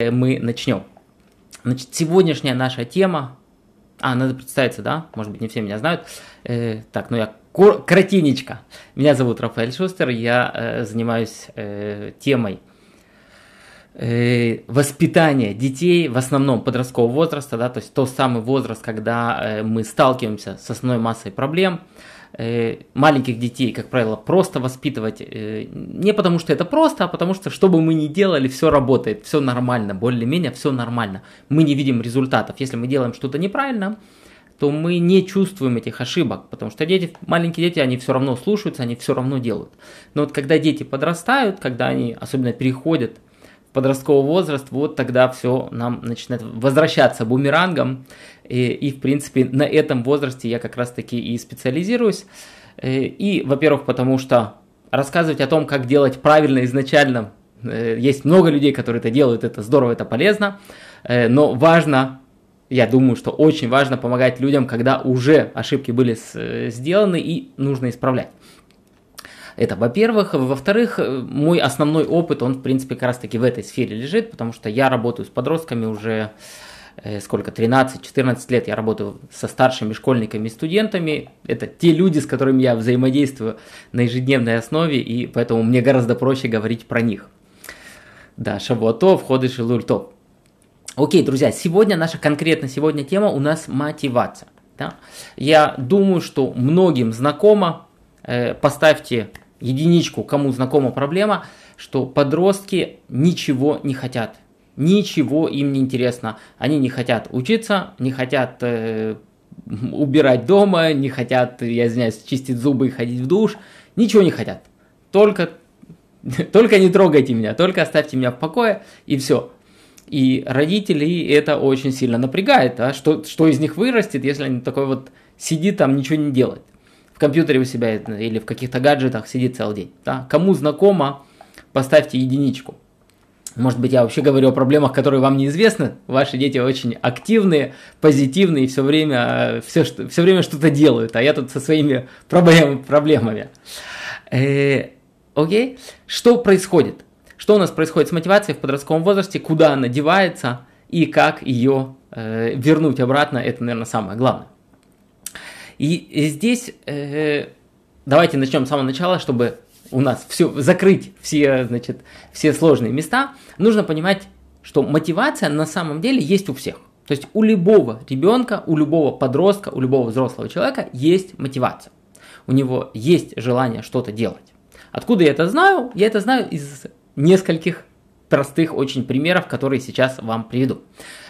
Э, мы начнем. Значит, сегодняшняя наша тема... А, надо представиться, да? Может быть, не все меня знают. Э, так, ну я кратенечко. Меня зовут Рафаэль Шустер, я э, занимаюсь э, темой э, воспитания детей, в основном подросткового возраста, да, то есть тот самый возраст, когда э, мы сталкиваемся с основной массой проблем – Э, маленьких детей, как правило, просто воспитывать э, не потому, что это просто, а потому что, что бы мы ни делали, все работает, все нормально, более-менее все нормально. Мы не видим результатов. Если мы делаем что-то неправильно, то мы не чувствуем этих ошибок, потому что дети, маленькие дети, они все равно слушаются, они все равно делают. Но вот когда дети подрастают, когда они особенно переходят подросткового возраста вот тогда все нам начинает возвращаться бумерангом. И, и в принципе, на этом возрасте я как раз-таки и специализируюсь. Э, и, во-первых, потому что рассказывать о том, как делать правильно изначально, э, есть много людей, которые это делают, это здорово, это полезно, э, но важно я думаю, что очень важно помогать людям, когда уже ошибки были сделаны и нужно исправлять. Это, во-первых. Во-вторых, э, мой основной опыт, он, в принципе, как раз-таки в этой сфере лежит, потому что я работаю с подростками уже э, сколько, 13-14 лет я работаю со старшими школьниками и студентами. Это те люди, с которыми я взаимодействую на ежедневной основе, и поэтому мне гораздо проще говорить про них. Да, шавуато, входы шилультоп. Окей, друзья, сегодня наша конкретно сегодня тема у нас мотивация. Да? Я думаю, что многим знакомо. Э, поставьте единичку, кому знакома проблема, что подростки ничего не хотят. Ничего им не интересно. Они не хотят учиться, не хотят э, убирать дома, не хотят, я извиняюсь, чистить зубы и ходить в душ. Ничего не хотят. Только, только не трогайте меня, только оставьте меня в покое и все. И родителей это очень сильно напрягает. А что, что из них вырастет, если они такой вот сидит там, ничего не делать в компьютере у себя или в каких-то гаджетах сидит целый день. Да? Кому знакомо, поставьте единичку. Может быть, я вообще говорю о проблемах, которые вам неизвестны. Ваши дети очень активные, позитивные, все время, э, все, что все время что-то делают, а я тут со своими проблем, проблемами. Э, окей? Что происходит? Что у нас происходит с мотивацией в подростковом возрасте, куда она девается и как ее э, вернуть обратно, это, наверное, самое главное. И здесь э, давайте начнем с самого начала, чтобы у нас все закрыть все, значит, все сложные места. Нужно понимать, что мотивация на самом деле есть у всех. То есть у любого ребенка, у любого подростка, у любого взрослого человека есть мотивация. У него есть желание что-то делать. Откуда я это знаю? Я это знаю из нескольких простых очень примеров, которые сейчас вам приведу.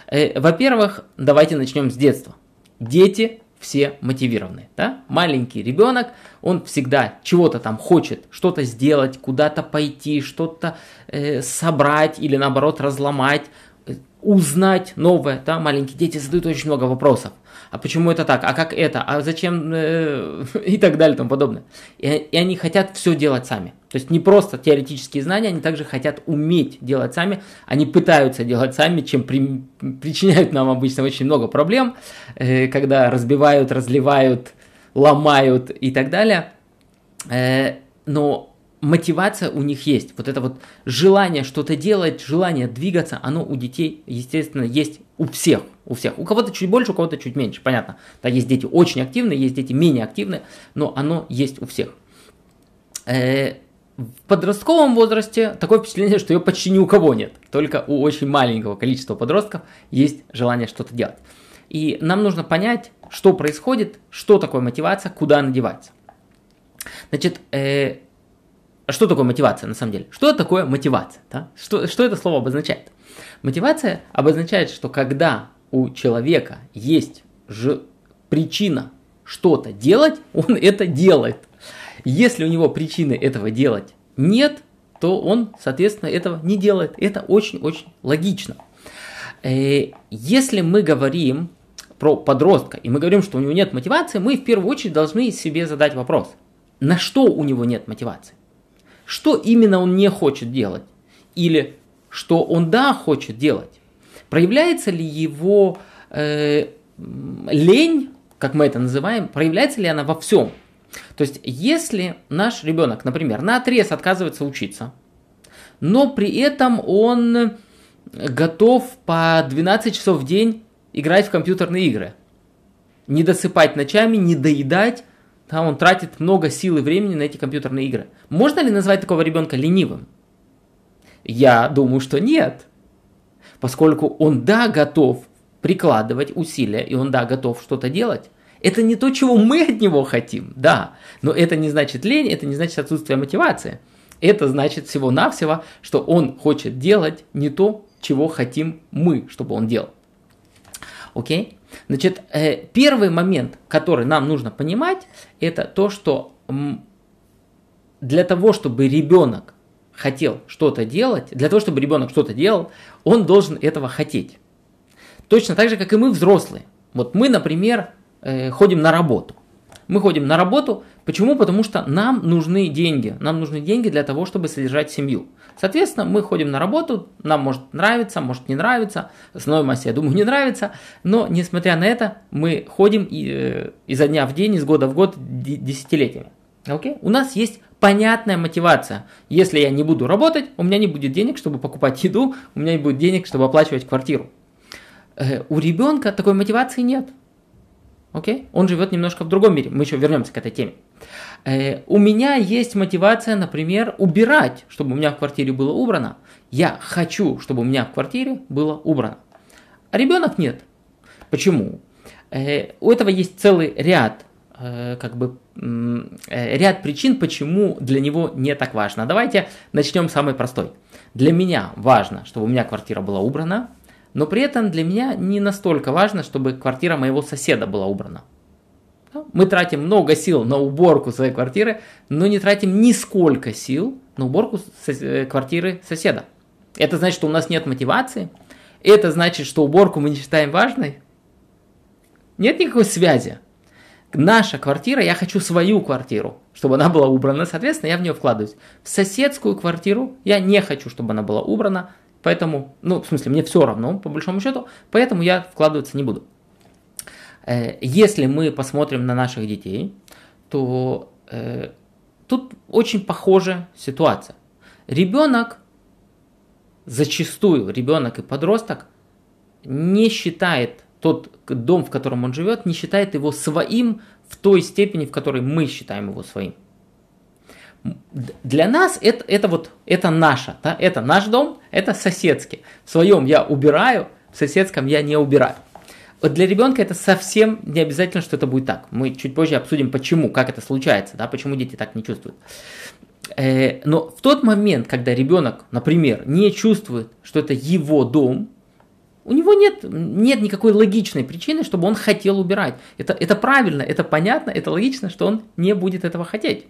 Э, во-первых, давайте начнем с детства. Дети все мотивированы. Да? Маленький ребенок, он всегда чего-то там хочет, что-то сделать, куда-то пойти, что-то э, собрать или наоборот разломать, э, узнать новое. Да? Маленькие дети задают очень много вопросов а почему это так, а как это, а зачем э, и так далее и тому подобное. И, и они хотят все делать сами. То есть не просто теоретические знания, они также хотят уметь делать сами, они пытаются делать сами, чем при, причиняют нам обычно очень много проблем, э, когда разбивают, разливают, ломают и так далее. Э, но мотивация у них есть. Вот это вот желание что-то делать, желание двигаться, оно у детей, естественно, есть у всех. У всех. У кого-то чуть больше, у кого-то чуть меньше. Понятно. Да, есть дети очень активные, есть дети менее активные, но оно есть у всех. Э, в подростковом возрасте такое впечатление, что ее почти ни у кого нет. Только у очень маленького количества подростков есть желание что-то делать. И нам нужно понять, что происходит, что такое мотивация, куда она Значит, э, а что такое мотивация на самом деле? Что такое мотивация? Да? Что, что это слово обозначает? Мотивация обозначает, что когда у человека есть же причина что-то делать, он это делает. Если у него причины этого делать нет, то он, соответственно, этого не делает. Это очень-очень логично. Э, если мы говорим про подростка, и мы говорим, что у него нет мотивации, мы в первую очередь должны себе задать вопрос, на что у него нет мотивации? что именно он не хочет делать, или что он да хочет делать. Проявляется ли его э, лень, как мы это называем, проявляется ли она во всем? То есть, если наш ребенок, например, на отрез отказывается учиться, но при этом он готов по 12 часов в день играть в компьютерные игры, не досыпать ночами, не доедать, да, он тратит много сил и времени на эти компьютерные игры. Можно ли назвать такого ребенка ленивым? Я думаю, что нет. Поскольку он, да, готов прикладывать усилия, и он, да, готов что-то делать, это не то, чего мы от него хотим, да. Но это не значит лень, это не значит отсутствие мотивации. Это значит всего-навсего, что он хочет делать не то, чего хотим мы, чтобы он делал. Окей? Значит, э, первый момент, который нам нужно понимать, это то, что для того, чтобы ребенок хотел что-то делать, для того, чтобы ребенок что-то делал, он должен этого хотеть. Точно так же, как и мы, взрослые. Вот мы, например, э, ходим на работу. Мы ходим на работу. Почему? Потому что нам нужны деньги. Нам нужны деньги для того, чтобы содержать семью. Соответственно, мы ходим на работу, нам может нравиться, может не нравиться. Основной массе, я думаю, не нравится. Но, несмотря на это, мы ходим и, э, изо дня в день, из года в год, десятилетиями. Okay? У нас есть понятная мотивация. Если я не буду работать, у меня не будет денег, чтобы покупать еду, у меня не будет денег, чтобы оплачивать квартиру. Э, у ребенка такой мотивации нет. Окей? Он живет немножко в другом мире. Мы еще вернемся к этой теме. Э, у меня есть мотивация, например, убирать, чтобы у меня в квартире было убрано. Я хочу, чтобы у меня в квартире было убрано. А ребенок нет. Почему? Э, у этого есть целый ряд э, как бы э, ряд причин, почему для него не так важно. Давайте начнем с самой простой. Для меня важно, чтобы у меня квартира была убрана, но при этом для меня не настолько важно, чтобы квартира моего соседа была убрана. Мы тратим много сил на уборку своей квартиры, но не тратим нисколько сил на уборку сос- э, квартиры соседа. Это значит, что у нас нет мотивации. Это значит, что уборку мы не считаем важной. Нет никакой связи. Наша квартира, я хочу свою квартиру, чтобы она была убрана, соответственно, я в нее вкладываюсь. В соседскую квартиру я не хочу, чтобы она была убрана, Поэтому, ну, в смысле, мне все равно, по большому счету, поэтому я вкладываться не буду. Э, если мы посмотрим на наших детей, то э, тут очень похожая ситуация. Ребенок, зачастую ребенок и подросток, не считает тот дом, в котором он живет, не считает его своим в той степени, в которой мы считаем его своим для нас это, это вот это наше, да? это наш дом, это соседский. В своем я убираю, в соседском я не убираю. Вот для ребенка это совсем не обязательно, что это будет так. Мы чуть позже обсудим, почему, как это случается, да, почему дети так не чувствуют. Э, но в тот момент, когда ребенок, например, не чувствует, что это его дом, у него нет, нет никакой логичной причины, чтобы он хотел убирать. Это, это правильно, это понятно, это логично, что он не будет этого хотеть.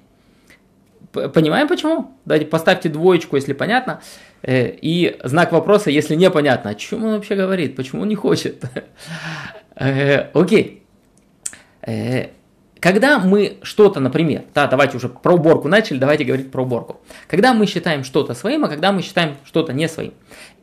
Понимаем почему? Давайте поставьте двоечку, если понятно, э, и знак вопроса, если непонятно, о чем он вообще говорит, почему он не хочет. Э, окей. Э, когда мы что-то, например, да, давайте уже про уборку начали, давайте говорить про уборку. Когда мы считаем что-то своим, а когда мы считаем что-то не своим,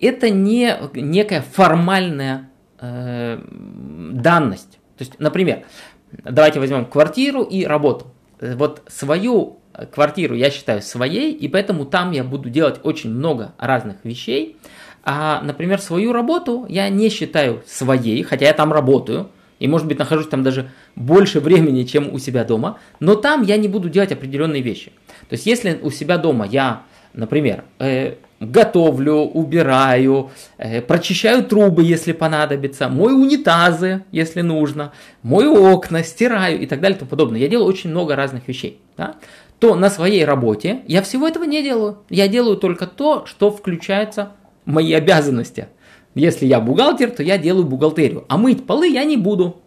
это не некая формальная э, данность. То есть, например, давайте возьмем квартиру и работу. Вот свою квартиру я считаю своей, и поэтому там я буду делать очень много разных вещей. А, например, свою работу я не считаю своей, хотя я там работаю, и, может быть, нахожусь там даже больше времени, чем у себя дома, но там я не буду делать определенные вещи. То есть, если у себя дома я, например, э, готовлю, убираю, э, прочищаю трубы, если понадобится, мою унитазы, если нужно, мою окна, стираю и так далее и тому подобное. Я делаю очень много разных вещей. Да? то на своей работе я всего этого не делаю. Я делаю только то, что включается в мои обязанности. Если я бухгалтер, то я делаю бухгалтерию. А мыть полы я не буду.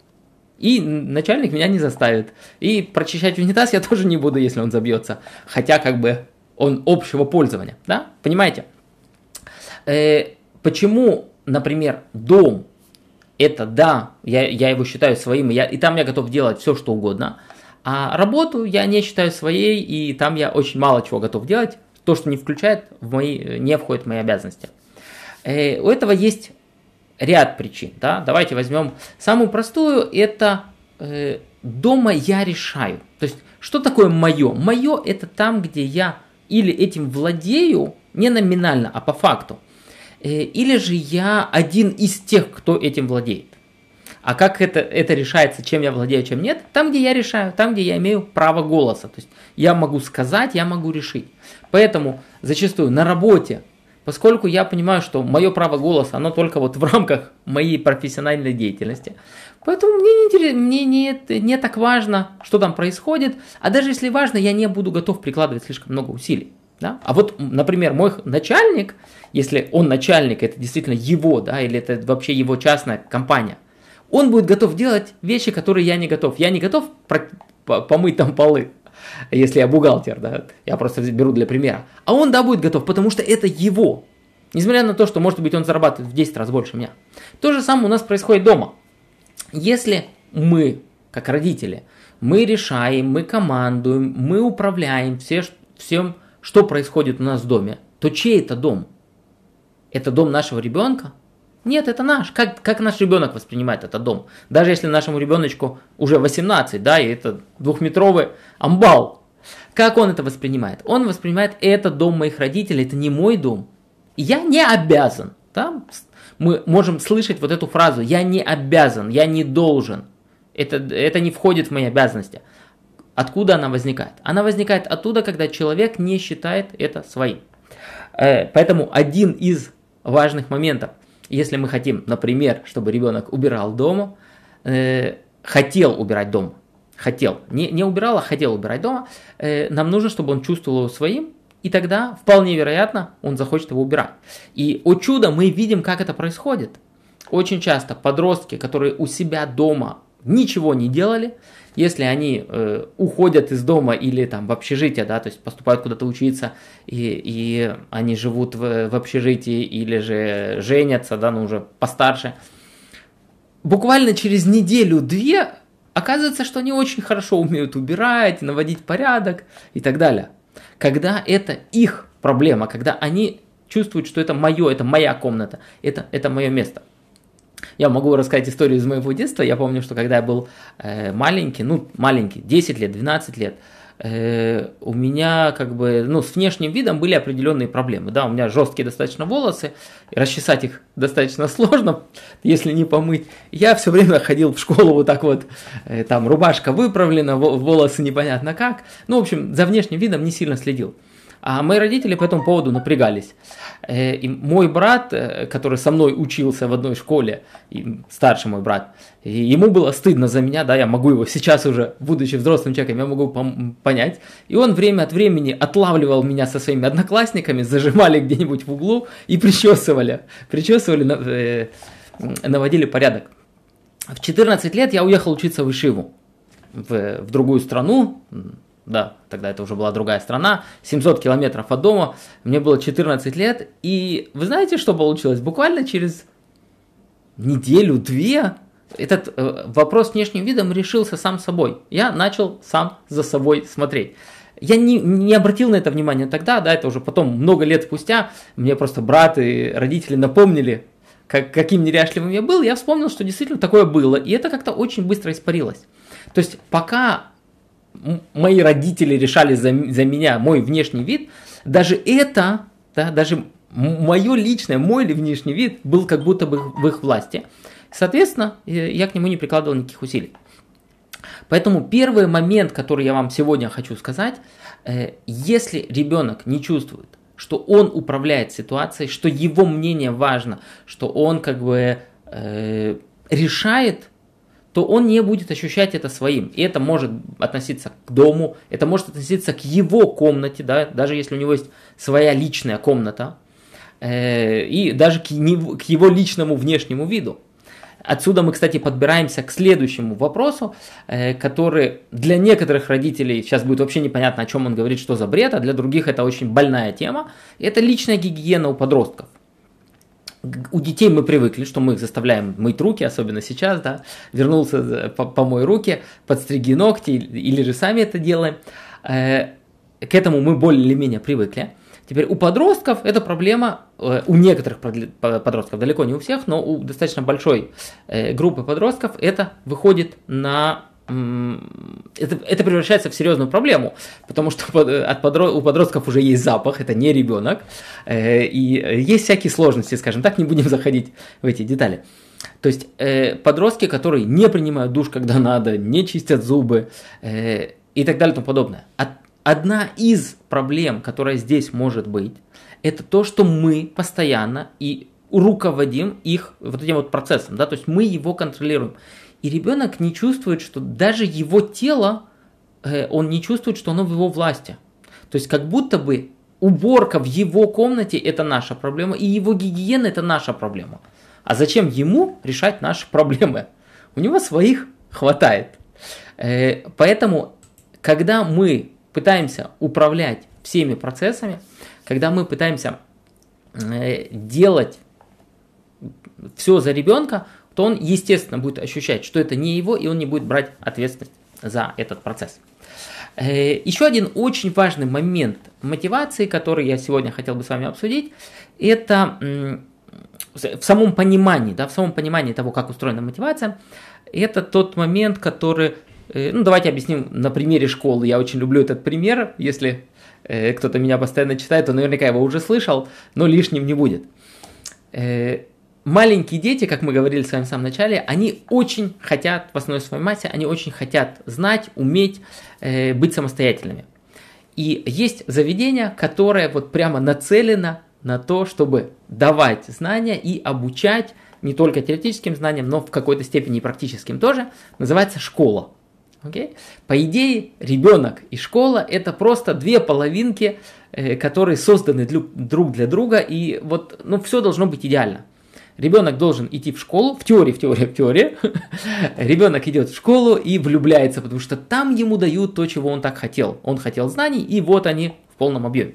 И начальник меня не заставит. И прочищать унитаз я тоже не буду, если он забьется. Хотя как бы он общего пользования. Да? Понимаете? Э, почему, например, дом это да, я, я его считаю своим, я, и там я готов делать все, что угодно – а работу я не считаю своей, и там я очень мало чего готов делать. То, что не включает в мои, не входит в мои обязанности. Э, у этого есть ряд причин. Да? Давайте возьмем самую простую. Это э, дома я решаю. То есть, что такое мое? Мое это там, где я или этим владею, не номинально, а по факту. Э, или же я один из тех, кто этим владеет. А как это, это решается, чем я владею, чем нет? Там, где я решаю, там, где я имею право голоса. То есть я могу сказать, я могу решить. Поэтому зачастую на работе, поскольку я понимаю, что мое право голоса, оно только вот в рамках моей профессиональной деятельности, поэтому мне, не, интересно, мне не, не так важно, что там происходит, а даже если важно, я не буду готов прикладывать слишком много усилий. Да? А вот, например, мой начальник, если он начальник, это действительно его, да, или это вообще его частная компания, он будет готов делать вещи, которые я не готов. Я не готов помыть там полы, если я бухгалтер, да, я просто беру для примера. А он, да, будет готов, потому что это его. Несмотря на то, что, может быть, он зарабатывает в 10 раз больше меня. То же самое у нас происходит дома. Если мы, как родители, мы решаем, мы командуем, мы управляем все, всем, что происходит у нас в доме, то чей это дом? Это дом нашего ребенка – нет, это наш. Как, как наш ребенок воспринимает этот дом? Даже если нашему ребеночку уже 18, да, и это двухметровый амбал. Как он это воспринимает? Он воспринимает, это дом моих родителей, это не мой дом. Я не обязан. Да? Мы можем слышать вот эту фразу, я не обязан, я не должен. Это, это не входит в мои обязанности. Откуда она возникает? Она возникает оттуда, когда человек не считает это своим. Э, поэтому один из важных моментов – если мы хотим, например, чтобы ребенок убирал дома, э, хотел убирать дом, хотел, не, не убирал, а хотел убирать дома, э, нам нужно, чтобы он чувствовал его своим, и тогда вполне вероятно он захочет его убирать. И о чудо мы видим, как это происходит. Очень часто подростки, которые у себя дома ничего не делали, если они э, уходят из дома или там в общежитие, да, то есть поступают куда-то учиться, и, и они живут в, в общежитии или же женятся, да, ну уже постарше, буквально через неделю-две оказывается, что они очень хорошо умеют убирать, наводить порядок и так далее. Когда это их проблема, когда они чувствуют, что это мое, это моя комната, это, это мое место – я могу рассказать историю из моего детства. Я помню, что когда я был э, маленький, ну, маленький, 10 лет, 12 лет, э, у меня как бы, ну, с внешним видом были определенные проблемы. Да, у меня жесткие достаточно волосы, расчесать их достаточно сложно, если не помыть. Я все время ходил в школу вот так вот, э, там рубашка выправлена, волосы непонятно как. Ну, в общем, за внешним видом не сильно следил. А мои родители по этому поводу напрягались. Э, и мой брат, э, который со мной учился в одной школе, старший мой брат, ему было стыдно за меня, да, я могу его сейчас уже, будучи взрослым человеком, я могу понять. И он время от времени отлавливал меня со своими одноклассниками, зажимали где-нибудь в углу и причесывали, причесывали, э, наводили порядок. В 14 лет я уехал учиться в Ишиву, в, в другую страну, да, тогда это уже была другая страна, 700 километров от дома, мне было 14 лет, и вы знаете, что получилось? Буквально через неделю-две этот э, вопрос с внешним видом решился сам собой. Я начал сам за собой смотреть. Я не, не обратил на это внимание тогда, да, это уже потом, много лет спустя, мне просто брат и родители напомнили, как, каким неряшливым я был, я вспомнил, что действительно такое было, и это как-то очень быстро испарилось. То есть пока мои родители решали за, за меня мой внешний вид, даже это, да, даже мое личное, мой ли внешний вид был как будто бы в их власти. Соответственно, э, я к нему не прикладывал никаких усилий. Поэтому первый момент, который я вам сегодня хочу сказать, э, если ребенок не чувствует, что он управляет ситуацией, что его мнение важно, что он как бы э, решает то он не будет ощущать это своим. И это может относиться к дому, это может относиться к его комнате, да, даже если у него есть своя личная комната, э, и даже к, не, к его личному внешнему виду. Отсюда мы, кстати, подбираемся к следующему вопросу, э, который для некоторых родителей сейчас будет вообще непонятно, о чем он говорит, что за бред, а для других это очень больная тема. Это личная гигиена у подростков у детей мы привыкли, что мы их заставляем мыть руки, особенно сейчас, да, вернулся, э, помой руки, подстриги ногти, или же сами это делаем. Э, к этому мы более или менее привыкли. Теперь у подростков эта проблема, э, у некоторых подростков, далеко не у всех, но у достаточно большой группы подростков это выходит на это, это превращается в серьезную проблему, потому что от подро... у подростков уже есть запах, это не ребенок, э, и есть всякие сложности, скажем так, не будем заходить в эти детали. То есть э, подростки, которые не принимают душ, когда надо, не чистят зубы э, и так далее и тому подобное. От... Одна из проблем, которая здесь может быть, это то, что мы постоянно и руководим их вот этим вот процессом, да, то есть мы его контролируем. И ребенок не чувствует, что даже его тело, э, он не чувствует, что оно в его власти. То есть как будто бы уборка в его комнате – это наша проблема, и его гигиена – это наша проблема. А зачем ему решать наши проблемы? У него своих хватает. Э, поэтому, когда мы пытаемся управлять всеми процессами, когда мы пытаемся э, делать все за ребенка, то он, естественно, будет ощущать, что это не его, и он не будет брать ответственность за этот процесс. Э, еще один очень важный момент мотивации, который я сегодня хотел бы с вами обсудить, это в самом понимании, да, в самом понимании того, как устроена мотивация, это тот момент, который, э, ну, давайте объясним на примере школы. Я очень люблю этот пример. Если э, кто-то меня постоянно читает, то наверняка его уже слышал, но лишним не будет маленькие дети, как мы говорили с вами в самом начале, они очень хотят, в основе своей массе, они очень хотят знать, уметь э, быть самостоятельными. И есть заведение, которое вот прямо нацелено на то, чтобы давать знания и обучать не только теоретическим знаниям, но в какой-то степени и практическим тоже, называется школа. Okay? По идее, ребенок и школа это просто две половинки, э, которые созданы для, друг для друга, и вот ну, все должно быть идеально. Ребенок должен идти в школу, в теории, в теории, в теории. Ребенок идет в школу и влюбляется, потому что там ему дают то, чего он так хотел. Он хотел знаний, и вот они в полном объеме.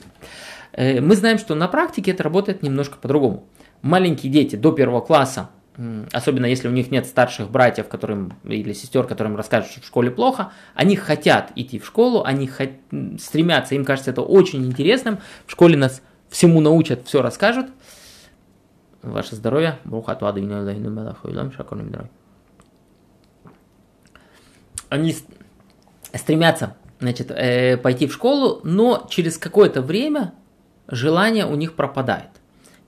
Э, мы знаем, что на практике это работает немножко по-другому. Маленькие дети до первого класса особенно если у них нет старших братьев которым, или сестер, которым расскажут, что в школе плохо, они хотят идти в школу, они хот... стремятся, им кажется это очень интересным, в школе нас всему научат, все расскажут, ваше здоровье. и Брухату адуйна илайну малахуйлам шакону мидрой. Они стремятся значит, э, пойти в школу, но через какое-то время желание у них пропадает.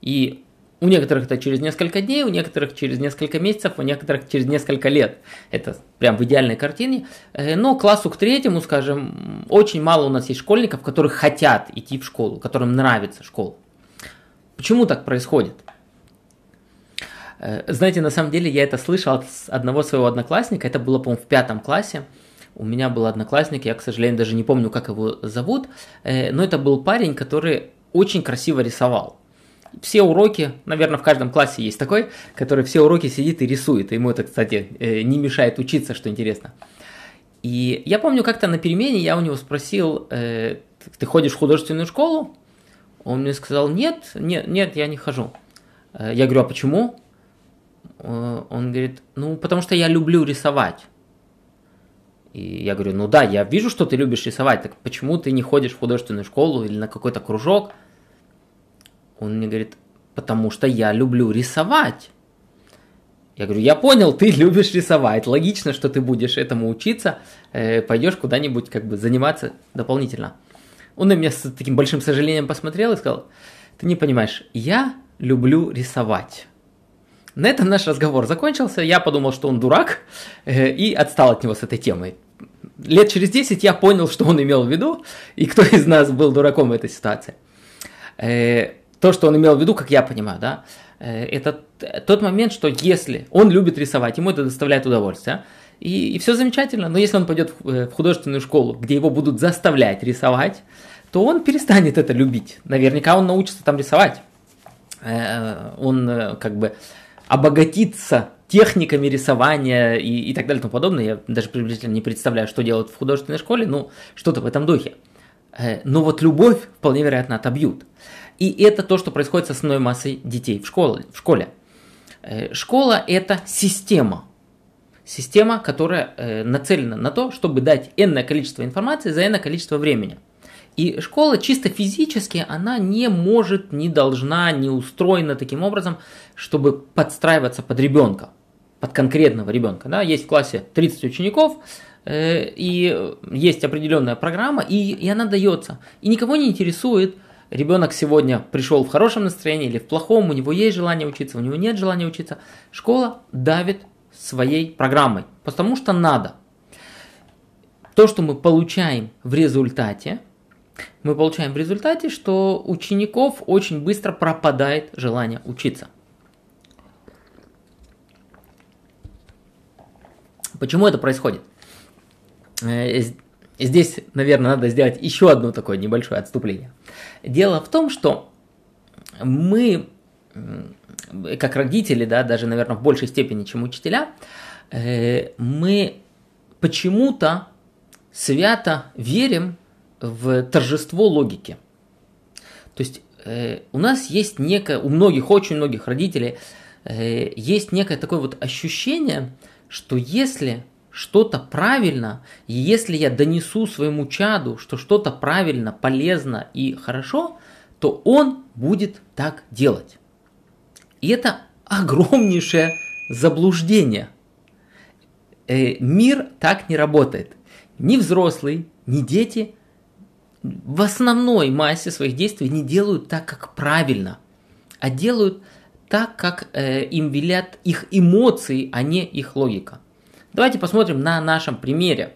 И у некоторых это через несколько дней, у некоторых через несколько месяцев, у некоторых через несколько лет. Это прям в идеальной картине. Э, но классу к третьему, скажем, очень мало у нас есть школьников, которые хотят идти в школу, которым нравится школа. Почему так происходит? Э, знаете, на самом деле я это слышал от одного своего одноклассника, это было, по-моему, в пятом классе. У меня был одноклассник, я, к сожалению, даже не помню, как его зовут, э, но это был парень, который очень красиво рисовал. Все уроки, наверное, в каждом классе есть такой, который все уроки сидит и рисует. Ему это, кстати, э, не мешает учиться, что интересно. И я помню, как-то на перемене я у него спросил, ты ходишь в художественную школу? Он мне сказал, нет, нет, нет, я не хожу. Я говорю, а почему? Э, он говорит, ну, потому что я люблю рисовать. И я говорю, ну да, я вижу, что ты любишь рисовать, так почему ты не ходишь в художественную школу или на какой-то кружок? Он мне говорит, потому что я люблю рисовать. Я говорю, я понял, ты любишь рисовать, логично, что ты будешь этому учиться, э, пойдешь куда-нибудь как бы заниматься дополнительно. Он на меня с таким большим сожалением посмотрел и сказал, ты не понимаешь, я люблю рисовать. На этом наш разговор закончился. Я подумал, что он дурак э, и отстал от него с этой темой. Лет через 10 я понял, что он имел в виду и кто из нас был дураком в этой ситуации. Э, то, что он имел в виду, как я понимаю, да, э, это тот момент, что если он любит рисовать, ему это доставляет удовольствие, и, и все замечательно, но если он пойдет в художественную школу, где его будут заставлять рисовать, то он перестанет это любить. Наверняка он научится там рисовать. Он как бы обогатиться техниками рисования и, и так далее и тому подобное. Я даже приблизительно не представляю, что делают в художественной школе, ну что-то в этом духе. Э, но вот любовь вполне вероятно отобьют. И это то, что происходит с основной массой детей в школе. В школе. Э, школа – это система. Система, которая э, нацелена на то, чтобы дать энное количество информации за энное количество времени – и школа чисто физически, она не может, не должна, не устроена таким образом, чтобы подстраиваться под ребенка, под конкретного ребенка. Да? Есть в классе 30 учеников, э, и есть определенная программа, и, и она дается. И никого не интересует, ребенок сегодня пришел в хорошем настроении или в плохом, у него есть желание учиться, у него нет желания учиться. Школа давит своей программой, потому что надо. То, что мы получаем в результате – мы получаем в результате, что учеников очень быстро пропадает желание учиться. Почему это происходит? Э, здесь, наверное, надо сделать еще одно такое небольшое отступление. Дело в том, что мы, как родители, да, даже, наверное, в большей степени, чем учителя, э, мы почему-то свято верим в торжество логики. То есть э, у нас есть некое, у многих, очень многих родителей э, есть некое такое вот ощущение, что если что-то правильно, и если я донесу своему чаду, что что-то правильно, полезно и хорошо, то он будет так делать. И это огромнейшее заблуждение. Э, мир так не работает. Ни взрослый, ни дети – в основной массе своих действий не делают так, как правильно, а делают так, как э, им велят их эмоции, а не их логика. Давайте посмотрим на нашем примере.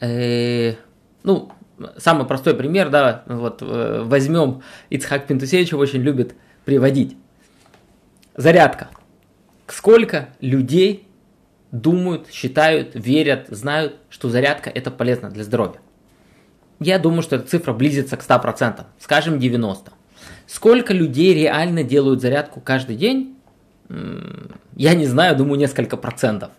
Э, ну, самый простой пример, да, вот э, возьмем Ицхак Пентусевич, очень любит приводить. Зарядка. Сколько людей думают, считают, верят, знают, что зарядка это полезно для здоровья? Я думаю, что эта цифра близится к 100%, скажем 90%. Сколько людей реально делают зарядку каждый день? Я не знаю, думаю, несколько процентов.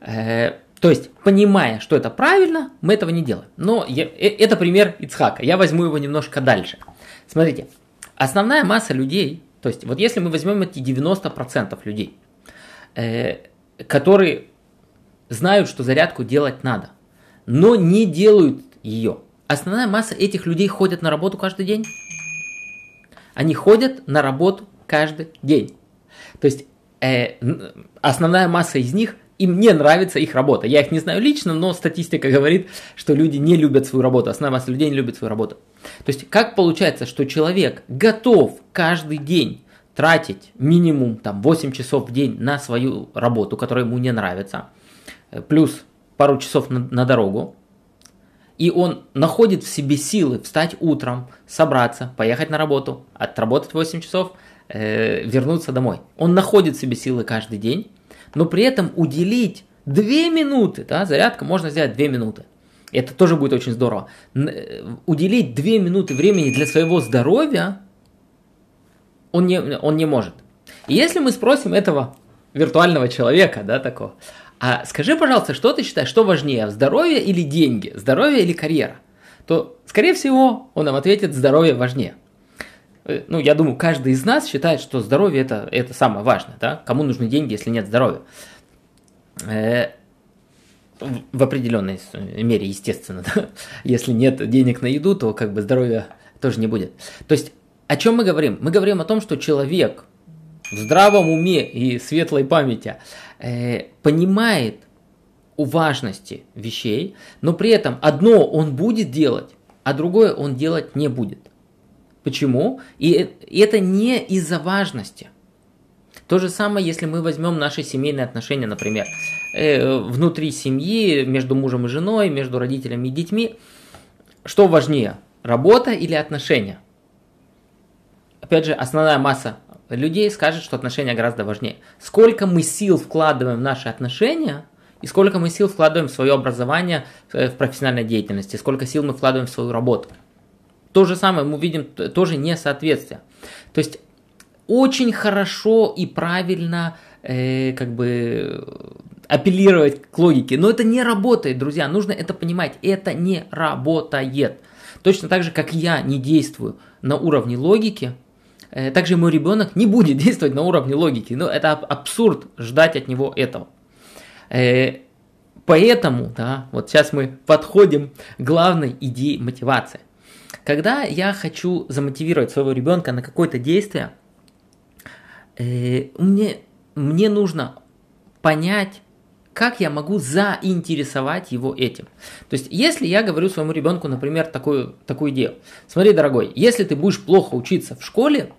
Э, то есть, понимая, что это правильно, мы этого не делаем. Но я, э, это пример Ицхака. Я возьму его немножко дальше. Смотрите, основная масса людей, то есть, вот если мы возьмем эти 90% людей, э, которые знают, что зарядку делать надо, но не делают ее. Основная масса этих людей ходят на работу каждый день. Они ходят на работу каждый день. То есть э, основная масса из них им не нравится их работа. Я их не знаю лично, но статистика говорит, что люди не любят свою работу. Основная масса людей не любит свою работу. То есть как получается, что человек готов каждый день тратить минимум там 8 часов в день на свою работу, которая ему не нравится, э, плюс пару часов на, на дорогу, и он находит в себе силы встать утром, собраться, поехать на работу, отработать 8 часов, э, вернуться домой. Он находит в себе силы каждый день, но при этом уделить 2 минуты, да, зарядка можно взять 2 минуты. Это тоже будет очень здорово. Э, уделить 2 минуты времени для своего здоровья он не, он не может. И если мы спросим этого виртуального человека, да, такого, а скажи, пожалуйста, что ты считаешь, что важнее, здоровье или деньги, здоровье или карьера? То, скорее всего, он нам ответит, здоровье важнее. Э, ну, я думаю, каждый из нас считает, что здоровье это, это самое важное, да? Кому нужны деньги, если нет здоровья? Э, в определенной э, мере, естественно, да? если нет денег на еду, то как бы здоровья тоже не будет. То есть о чем мы говорим? Мы говорим о том, что человек в здравом уме и светлой памяти э, понимает о важности вещей, но при этом одно он будет делать, а другое он делать не будет. Почему? И, и э, это не из-за важности. То же самое, если мы возьмем наши семейные отношения, например, э, внутри семьи, между мужем и женой, между родителями и детьми. Что важнее, работа или отношения? Опять же, основная масса людей скажет, что отношения гораздо важнее. Сколько мы сил вкладываем в наши отношения, и сколько мы сил вкладываем в свое образование, э, в профессиональной деятельности, сколько сил мы вкладываем в свою работу. То же самое мы видим тоже несоответствие. То есть очень хорошо и правильно э, как бы апеллировать к логике, но это не работает, друзья, нужно это понимать, это не работает. Точно так же, как я не действую на уровне логики, Э, также мой ребенок не будет действовать на уровне логики. Но ну, это абсурд ждать от него этого. Э, поэтому, да, вот сейчас мы подходим к главной идее мотивации. Когда я хочу замотивировать своего ребенка на какое-то действие, э, мне, мне нужно понять, как я могу заинтересовать его этим. То есть, если я говорю своему ребенку, например, такую, такую идею. Смотри, дорогой, если ты будешь плохо учиться в школе,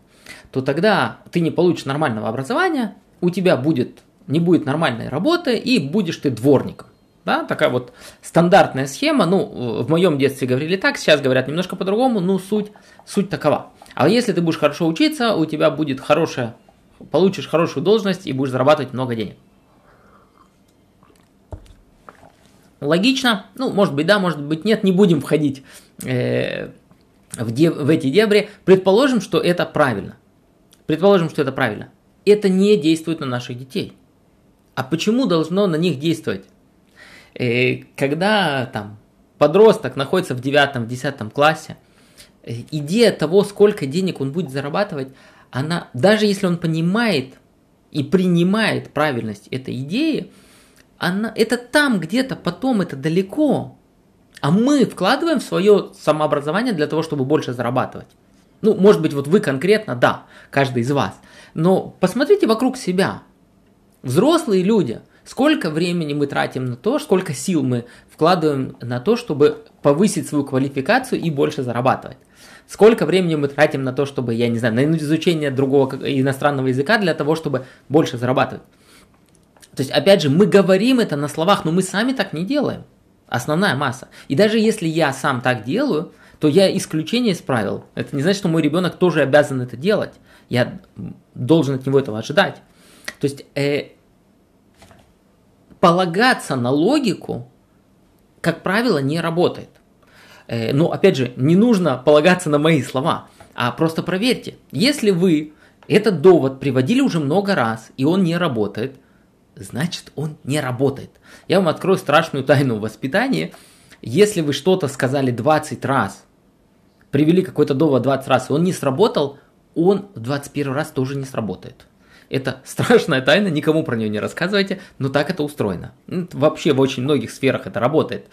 то тогда ты не получишь нормального образования, у тебя будет, не будет нормальной работы и будешь ты дворником. Да, такая вот стандартная схема, ну, в моем детстве говорили так, сейчас говорят немножко по-другому, но ну, суть, суть такова. А если ты будешь хорошо учиться, у тебя будет хорошая, получишь хорошую должность и будешь зарабатывать много денег. Логично, ну, может быть да, может быть нет, не будем входить э, в, деб, в эти дебри. Предположим, что это правильно. Предположим, что это правильно. Это не действует на наших детей. А почему должно на них действовать? И э, когда там подросток находится в 9-10 классе, э, идея того, сколько денег он будет зарабатывать, она, даже если он понимает и принимает правильность этой идеи, она, это там где-то, потом это далеко. А мы вкладываем в свое самообразование для того, чтобы больше зарабатывать. Ну, может быть, вот вы конкретно, да, каждый из вас. Но посмотрите вокруг себя. Взрослые люди, сколько времени мы тратим на то, сколько сил мы вкладываем на то, чтобы повысить свою квалификацию и больше зарабатывать. Сколько времени мы тратим на то, чтобы, я не знаю, на изучение другого иностранного языка для того, чтобы больше зарабатывать. То есть, опять же, мы говорим это на словах, но мы сами так не делаем. Основная масса. И даже если я сам так делаю, то я исключение исправил. Это не значит, что мой ребенок тоже обязан это делать. Я должен от него этого ожидать. То есть э, полагаться на логику, как правило, не работает. Э, но опять же, не нужно полагаться на мои слова, а просто проверьте. Если вы этот довод приводили уже много раз, и он не работает, значит он не работает. Я вам открою страшную тайну воспитания. Если вы что-то сказали 20 раз, привели какой-то довод 20 раз, и он не сработал, он в 21 раз тоже не сработает. Это страшная тайна, никому про нее не рассказывайте, но так это устроено. Ну, вообще в очень многих сферах это работает.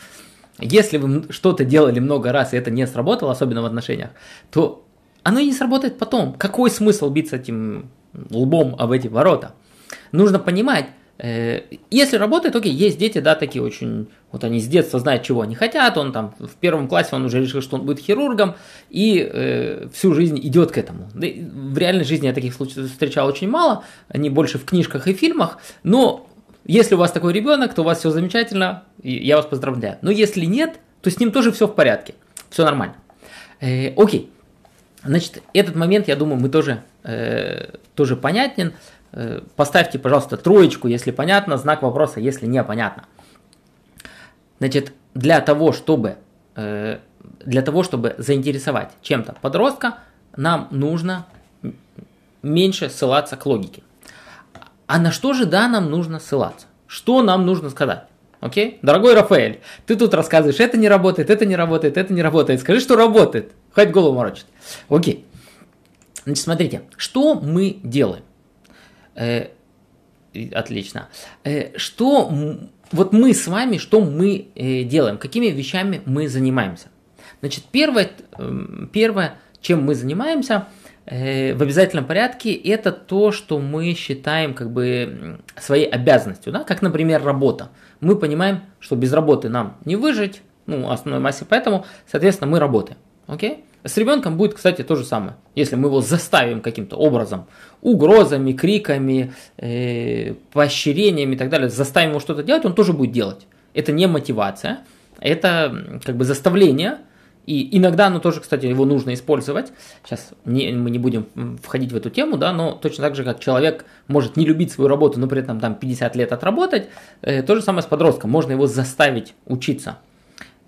Если вы что-то делали много раз и это не сработало, особенно в отношениях, то оно и не сработает потом. Какой смысл биться этим лбом об эти ворота? Нужно понимать, э, если работает, окей, есть дети, да, такие очень вот они с детства знают, чего они хотят. Он там в первом классе он уже решил, что он будет хирургом, и э, всю жизнь идет к этому. Да в реальной жизни я таких случаев встречал очень мало, они больше в книжках и фильмах. Но если у вас такой ребенок, то у вас все замечательно, я вас поздравляю. Но если нет, то с ним тоже все в порядке, все нормально. Э, окей. Значит, этот момент, я думаю, мы тоже, э, тоже понятен. Э, поставьте, пожалуйста, троечку, если понятно, знак вопроса, если непонятно. понятно. Значит, для того, чтобы, э, для того, чтобы заинтересовать чем-то подростка, нам нужно меньше ссылаться к логике. А на что же, да, нам нужно ссылаться? Что нам нужно сказать? Окей? Дорогой Рафаэль, ты тут рассказываешь, это не работает, это не работает, это не работает. Скажи, что работает. Хоть голову морочит. Окей. Значит, смотрите, что мы делаем? Э, отлично. Э, что вот мы с вами, что мы э, делаем, какими вещами мы занимаемся. Значит, первое, э, первое чем мы занимаемся э, в обязательном порядке, это то, что мы считаем как бы своей обязанностью, да? как, например, работа. Мы понимаем, что без работы нам не выжить, ну, основной массе, поэтому, соответственно, мы работаем. Окей? С ребенком будет, кстати, то же самое. Если мы его заставим каким-то образом, угрозами, криками, э, поощрениями и так далее, заставим его что-то делать, он тоже будет делать. Это не мотивация, это как бы заставление. И иногда оно тоже, кстати, его нужно использовать. Сейчас не, мы не будем входить в эту тему, да, но точно так же, как человек может не любить свою работу, но при этом там 50 лет отработать, э, то же самое с подростком. Можно его заставить учиться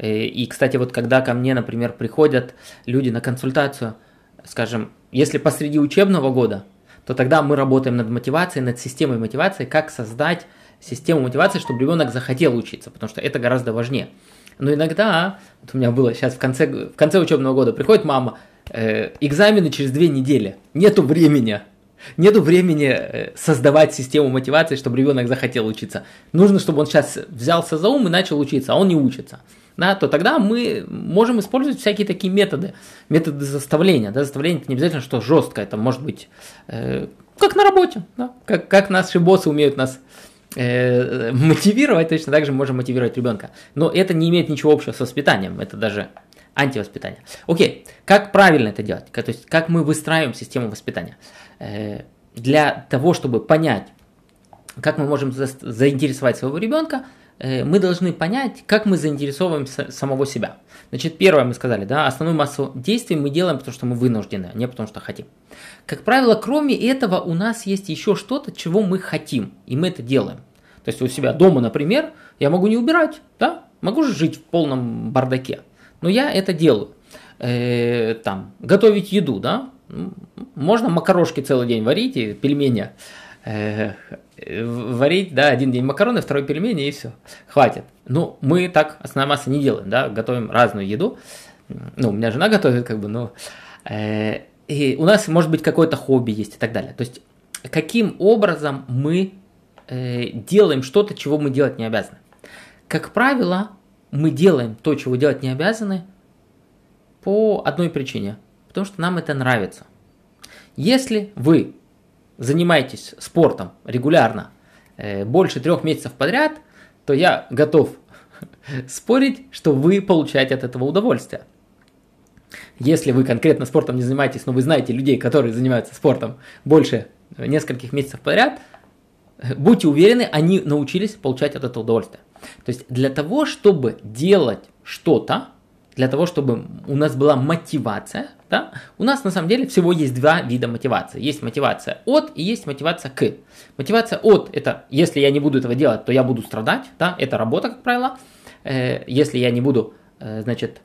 и, кстати, вот когда ко мне, например, приходят люди на консультацию, скажем, если посреди учебного года, то тогда мы работаем над мотивацией, над системой мотивации, как создать систему мотивации, чтобы ребенок захотел учиться, потому что это гораздо важнее. Но иногда, вот у меня было сейчас в конце, в конце учебного года, приходит мама, э, экзамены через две недели, нету времени, нету времени э, создавать систему мотивации, чтобы ребенок захотел учиться. Нужно, чтобы он сейчас взялся за ум и начал учиться, а он не учится да, то тогда мы можем использовать всякие такие методы, методы заставления. Да, заставление это не обязательно, что жесткое, это может быть э, как на работе, да, как, как наши боссы умеют нас э, мотивировать, точно так же мы можем мотивировать ребенка. Но это не имеет ничего общего с воспитанием, это даже антивоспитание. Окей, как правильно это делать? Как, то есть, как мы выстраиваем систему воспитания? Э, для того, чтобы понять, как мы можем за, заинтересовать своего ребенка, Э, мы должны понять, как мы заинтересовываем самого себя. Значит, первое мы сказали, да, основную массу действий мы делаем, потому что мы вынуждены, а не потому что хотим. Как правило, кроме этого у нас есть еще что-то, чего мы хотим, и мы это делаем. То есть у себя дома, например, я могу не убирать, да, могу же жить в полном бардаке, но я это делаю. Э, там, готовить еду, да, можно макарошки целый день варить и пельмени, Э, варить, да, один день макароны, второй пельмени и все, хватит. Ну, мы так основная масса не делаем, да, готовим разную еду. Ну, у меня жена готовит, как бы, ну, и у нас, может быть, какое-то хобби есть и так далее. То есть, каким образом мы э, делаем что-то, чего мы делать не обязаны? Как правило, мы делаем то, чего делать не обязаны, по одной причине, потому что нам это нравится. Если вы занимаетесь спортом регулярно, э, больше трех месяцев подряд, то я готов спорить, что вы получаете от этого удовольствие. Если вы конкретно спортом не занимаетесь, но вы знаете людей, которые занимаются спортом больше нескольких месяцев подряд, будьте уверены, они научились получать от этого удовольствие. То есть для того, чтобы делать что-то, для того, чтобы у нас была мотивация, да? У нас на самом деле всего есть два вида мотивации. Есть мотивация от и есть мотивация к. Мотивация от – это если я не буду этого делать, то я буду страдать. Да? Это работа, как правило. Э, если я не буду э, значит,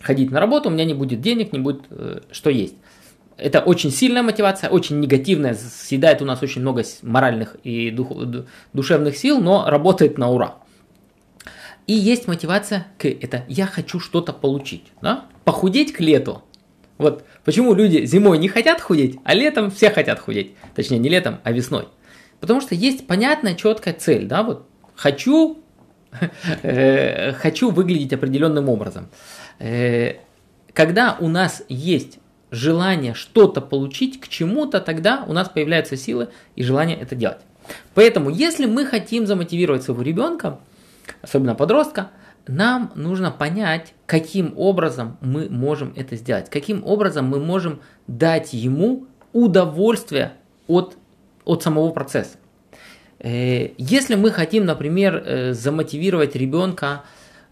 ходить на работу, у меня не будет денег, не будет э, что есть это очень сильная мотивация, очень негативная, съедает у нас очень много моральных и дух, душевных сил, но работает на ура. И есть мотивация к это я хочу что-то получить, да? похудеть к лету, вот почему люди зимой не хотят худеть, а летом все хотят худеть. Точнее, не летом, а весной. Потому что есть понятная, четкая цель, да, вот хочу, э, хочу выглядеть определенным образом. Э, когда у нас есть желание что-то получить к чему-то, тогда у нас появляются силы и желание это делать. Поэтому, если мы хотим замотивировать своего ребенка, особенно подростка, нам нужно понять, каким образом мы можем это сделать, каким образом мы можем дать ему удовольствие от, от самого процесса. Э, если мы хотим, например, э, замотивировать ребенка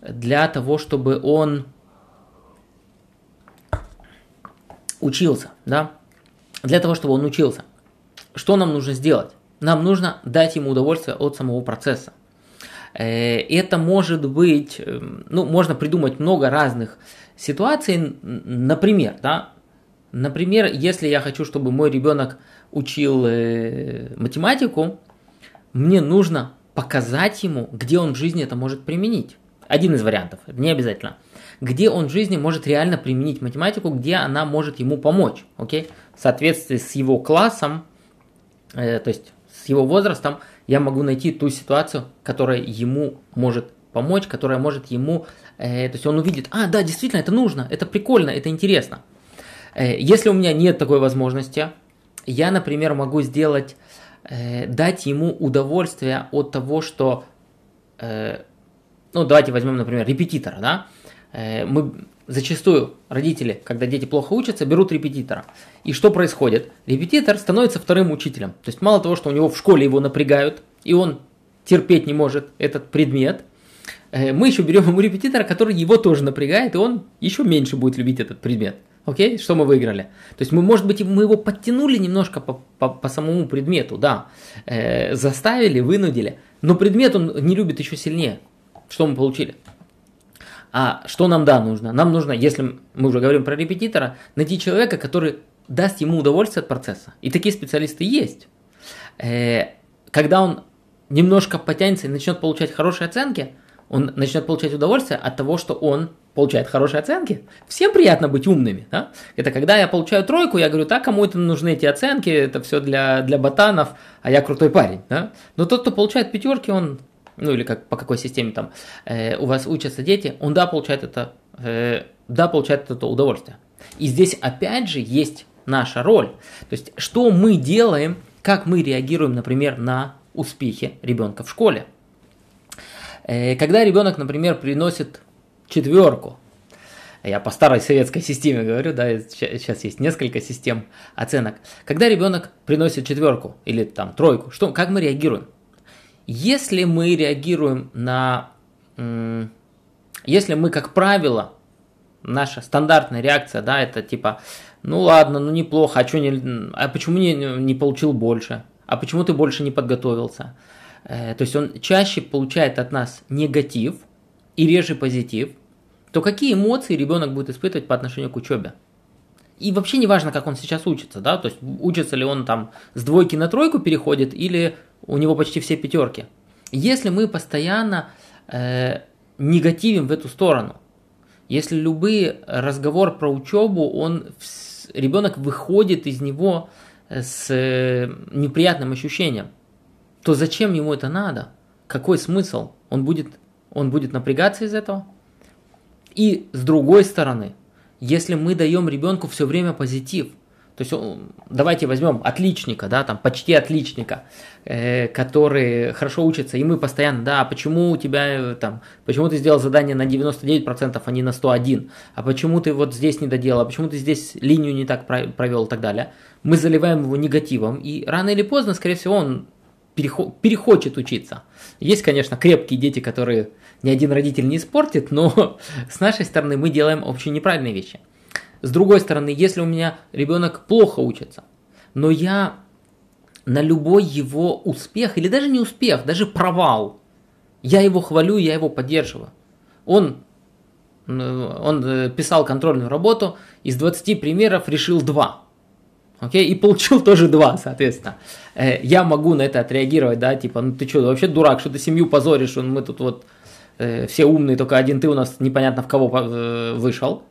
для того, чтобы он учился, да, для того, чтобы он учился, что нам нужно сделать? Нам нужно дать ему удовольствие от самого процесса. Э, это может быть, эм, ну, можно придумать много разных ситуаций. Например, да, например, если я хочу, чтобы мой ребенок учил э, математику, мне нужно показать ему, где он в жизни это может применить. Один из вариантов, не обязательно. Где он в жизни может реально применить математику, где она может ему помочь, окей? В соответствии с его классом, э, то есть с его возрастом, я могу найти ту ситуацию, которая ему может помочь, которая может ему, э, то есть он увидит, а, да, действительно, это нужно, это прикольно, это интересно. Э, если у меня нет такой возможности, я, например, могу сделать, э, дать ему удовольствие от того, что, э, ну, давайте возьмем, например, репетитора, да, Э, мы зачастую родители, когда дети плохо учатся, берут репетитора. И что происходит? Репетитор становится вторым учителем. То есть мало того, что у него в школе его напрягают, и он терпеть не может этот предмет, э, мы еще берем ему репетитора, который его тоже напрягает, и он еще меньше будет любить этот предмет. Окей, okay? что мы выиграли? То есть мы, может быть, мы его подтянули немножко по, по, по самому предмету, да, э, заставили, вынудили, но предмет он не любит еще сильнее. Что мы получили? А что нам да нужно? Нам нужно, если мы уже говорим про репетитора, найти человека, который даст ему удовольствие от процесса. И такие специалисты есть. Э, когда он немножко потянется и начнет получать хорошие оценки, он начнет получать удовольствие от того, что он получает хорошие оценки. Всем приятно быть умными. Да? Это когда я получаю тройку, я говорю, так, а кому это нужны эти оценки, это все для, для ботанов, а я крутой парень. Да? Но тот, кто получает пятерки, он ну или как, по какой системе там э, у вас учатся дети, он да получает это, э, да получает это удовольствие. И здесь опять же есть наша роль, то есть что мы делаем, как мы реагируем, например, на успехи ребенка в школе. Э, когда ребенок, например, приносит четверку, я по старой советской системе говорю, да, сейчас есть несколько систем оценок. Когда ребенок приносит четверку или там тройку, что, как мы реагируем? Если мы реагируем на... Если мы, как правило, наша стандартная реакция, да, это типа, ну ладно, ну неплохо, а, чё не, а почему не, не получил больше? А почему ты больше не подготовился? Э, то есть он чаще получает от нас негатив и реже позитив, то какие эмоции ребенок будет испытывать по отношению к учебе? И вообще не важно, как он сейчас учится, да, то есть учится ли он там с двойки на тройку переходит или у него почти все пятерки. Если мы постоянно э, негативим в эту сторону, если любой э, разговор про учебу, он ребенок выходит из него э, с э, неприятным ощущением, то зачем ему это надо? Какой смысл? Он будет, он будет напрягаться из этого? И с другой стороны, если мы даем ребенку все время позитив, то есть давайте возьмем отличника, да, там почти отличника, э, который хорошо учится, и мы постоянно, да, а почему у тебя э, там, почему ты сделал задание на 99%, а не на 101, а почему ты вот здесь не доделал, а почему ты здесь линию не так провел и так далее. Мы заливаем его негативом, и рано или поздно, скорее всего, он перехо- перехочет учиться. Есть, конечно, крепкие дети, которые ни один родитель не испортит, но с нашей стороны мы делаем очень неправильные вещи. С другой стороны, если у меня ребенок плохо учится, но я на любой его успех, или даже не успех, даже провал, я его хвалю, я его поддерживаю. Он, он э, писал контрольную работу, из 20 примеров решил 2. Окей, okay? и получил тоже два, соответственно. Э, я могу на это отреагировать, да, типа, ну ты что, вообще дурак, что ты семью позоришь, мы тут вот э, все умные, только один ты у нас непонятно в кого вышел.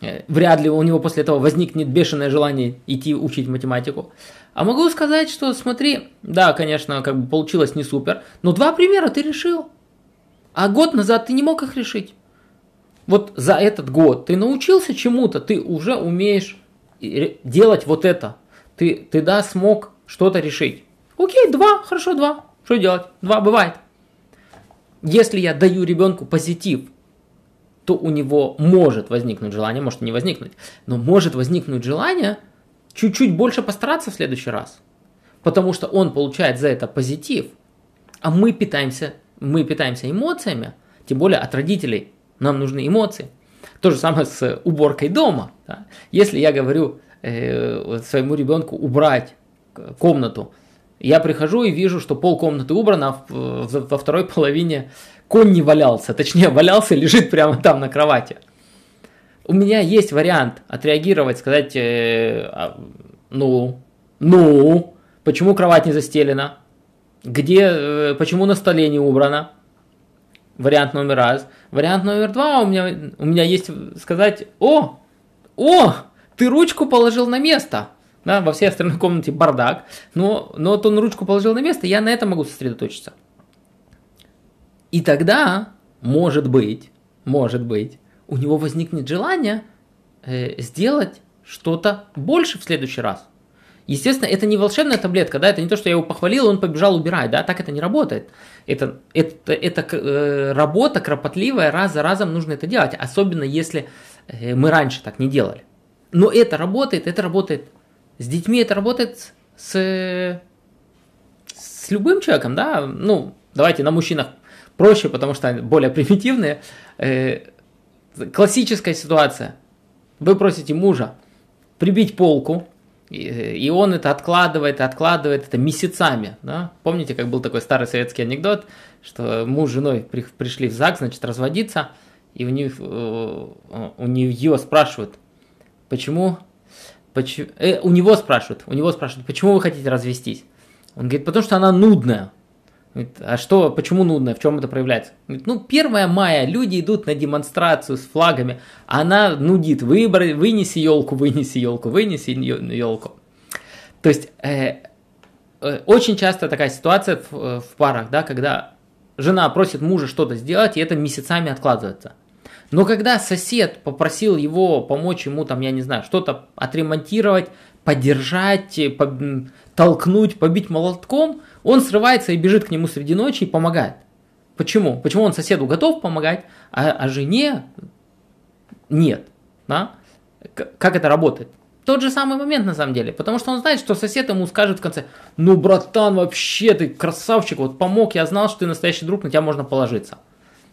Э, вряд ли у него после этого возникнет бешеное желание идти учить математику. А могу сказать, что смотри, да, конечно, как бы получилось не супер, но два примера ты решил. А год назад ты не мог их решить. Вот за этот год ты научился чему-то, ты уже умеешь э, делать вот это. Ты, ты да, смог что-то решить. Окей, два, хорошо, два. Что делать? Два бывает. Если я даю ребенку позитив, то у него может возникнуть желание, может не возникнуть, но может возникнуть желание чуть-чуть больше постараться в следующий раз, потому что он получает за это позитив, а мы питаемся, мы питаемся эмоциями, тем более от родителей нам нужны эмоции. То же самое с уборкой дома. Да? Если я говорю э, своему ребенку убрать комнату, я прихожу и вижу, что пол комнаты убрано, а во второй половине Конь не валялся, точнее валялся и лежит прямо там на кровати. У меня есть вариант отреагировать, сказать, э, а, ну, ну, почему кровать не застелена, где, э, почему на столе не убрано. Вариант номер раз. Вариант номер два у меня, у меня есть сказать, о, о, ты ручку положил на место. Да, во всей остальной комнате бардак, но, но вот он ручку положил на место, я на это могу сосредоточиться. И тогда, может быть, может быть, у него возникнет желание э, сделать что-то больше в следующий раз. Естественно, это не волшебная таблетка, да, это не то, что я его похвалил, он побежал убирать, да, так это не работает. Это, это, это э, работа кропотливая, раз за разом нужно это делать, особенно если э, мы раньше так не делали. Но это работает, это работает с детьми, это работает с, с любым человеком, да, ну, давайте на мужчинах проще, потому что они более примитивные. Э, классическая ситуация. Вы просите мужа прибить полку, и он это откладывает, откладывает это месяцами. Да? Помните, как был такой старый советский анекдот, что муж с женой пришли в ЗАГС, значит, разводиться, и у, них, э, у нее спрашивают, почему, почему э, у него спрашивают, у него спрашивают, почему вы хотите развестись? Он говорит, потому что она нудная. А что, почему нудно, в чем это проявляется? Ну, 1 мая люди идут на демонстрацию с флагами, она нудит, выбор, вынеси елку, вынеси елку, вынеси елку. То есть, э, э, очень часто такая ситуация в, э, в парах, да, когда жена просит мужа что-то сделать, и это месяцами откладывается – но когда сосед попросил его помочь ему, там, я не знаю, что-то отремонтировать, поддержать, э, поб... толкнуть, побить молотком, он срывается и бежит к нему среди ночи и помогает. Почему? Почему он соседу готов помогать, а, а жене нет? Да? Как это работает? Тот же самый момент на самом деле, потому что он знает, что сосед ему скажет в конце, ну братан, вообще ты красавчик, вот помог, я знал, что ты настоящий друг, на тебя можно положиться.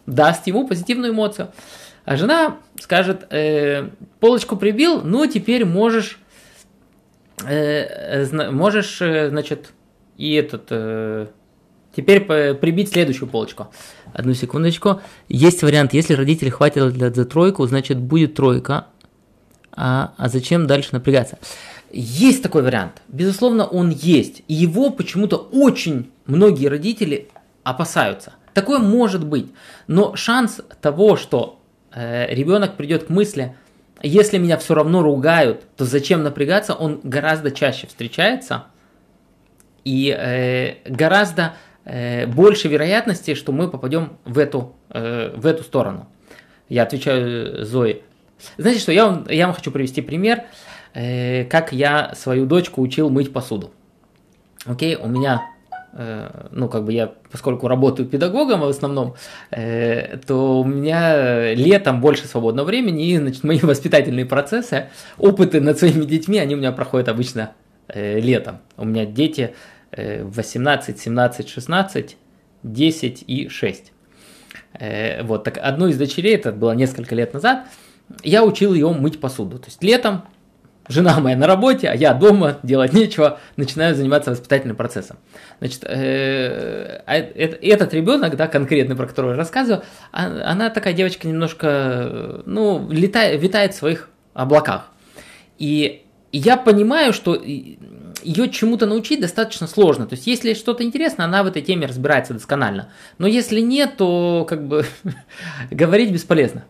Даст ему позитивную эмоцию. А жена скажет, э, полочку прибил, ну теперь можешь, э, зна- можешь, э, значит, и этот, э, теперь по- прибить следующую полочку. Одну секундочку. Есть вариант, если родители хватило для, за тройку, значит будет тройка. А, а зачем дальше напрягаться? Есть такой вариант. Безусловно, он есть. И его почему-то очень многие родители опасаются. Такое может быть. Но шанс того, что Э, ребенок придет к мысли, если меня все равно ругают, то зачем напрягаться, он гораздо чаще встречается и э, гораздо э, больше вероятности, что мы попадем в эту, э, в эту сторону. Я отвечаю э, Зои. Знаете что, я вам, я вам хочу привести пример, э, как я свою дочку учил мыть посуду. Окей, у меня Э, ну, как бы я, поскольку работаю педагогом в основном, э, то у меня летом больше свободного времени, и, значит, мои воспитательные процессы, опыты над своими детьми, они у меня проходят обычно э, летом. У меня дети 18, 17, 16, 10 и 6. Вот, так одну из дочерей, это было несколько лет назад, я учил ее мыть посуду. То есть летом жена моя на работе, а я дома, делать нечего, начинаю заниматься воспитательным процессом. Значит, э, а этот ребенок, да, конкретный, про которого я рассказываю, а, она такая девочка немножко, ну, летает, витает в своих облаках. И я понимаю, что ее чему-то научить достаточно сложно. То есть, если что-то интересно, она в этой теме разбирается досконально. Но если нет, то как бы говорить бесполезно.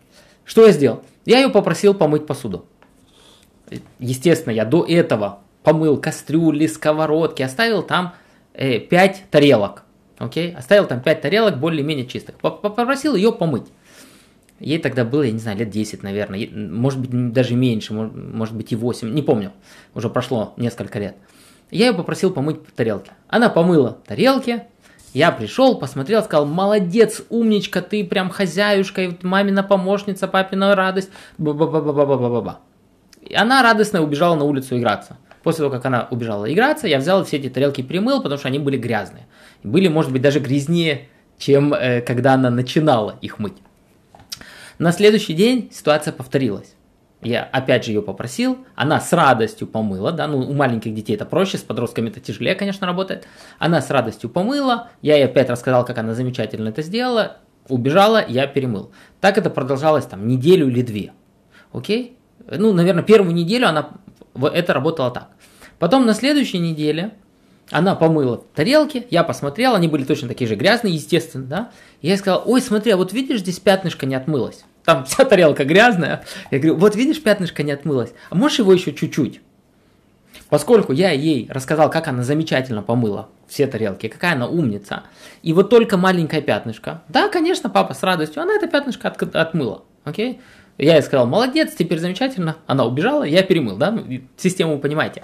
Что я сделал? Я ее попросил помыть посуду естественно, я до этого помыл кастрюли, сковородки, оставил там э, 5 тарелок. Окей? Оставил там 5 тарелок более-менее чистых. Попросил ее помыть. Ей тогда было, я не знаю, лет 10, наверное. Может быть, даже меньше, может быть и 8. Не помню. Уже прошло несколько лет. Я ее попросил помыть тарелки. Она помыла тарелки. Я пришел, посмотрел, сказал, молодец, умничка, ты прям хозяюшка, мамина помощница, папина радость. Ба-ба-ба-ба-ба-ба-ба. И она радостно убежала на улицу играться. После того, как она убежала играться, я взял все эти тарелки и примыл, потому что они были грязные. Были, может быть, даже грязнее, чем э, когда она начинала их мыть. На следующий день ситуация повторилась. Я опять же ее попросил, она с радостью помыла, да, ну у маленьких детей это проще, с подростками это тяжелее, конечно, работает. Она с радостью помыла, я ей опять рассказал, как она замечательно это сделала, убежала, я перемыл. Так это продолжалось там неделю или две. Окей? ну, наверное, первую неделю она это работало так. Потом на следующей неделе она помыла тарелки, я посмотрел, они были точно такие же грязные, естественно, да. И я сказал, ой, смотри, а вот видишь, здесь пятнышко не отмылось. Там вся тарелка грязная. Я говорю, вот видишь, пятнышко не отмылось. А можешь его еще чуть-чуть? Поскольку я ей рассказал, как она замечательно помыла все тарелки, какая она умница, и вот только маленькое пятнышко, да, конечно, папа с радостью, она это пятнышко от, отмыла, окей? Okay? Я ей сказал, молодец, теперь замечательно. Она убежала, я перемыл, да, ну, систему понимаете.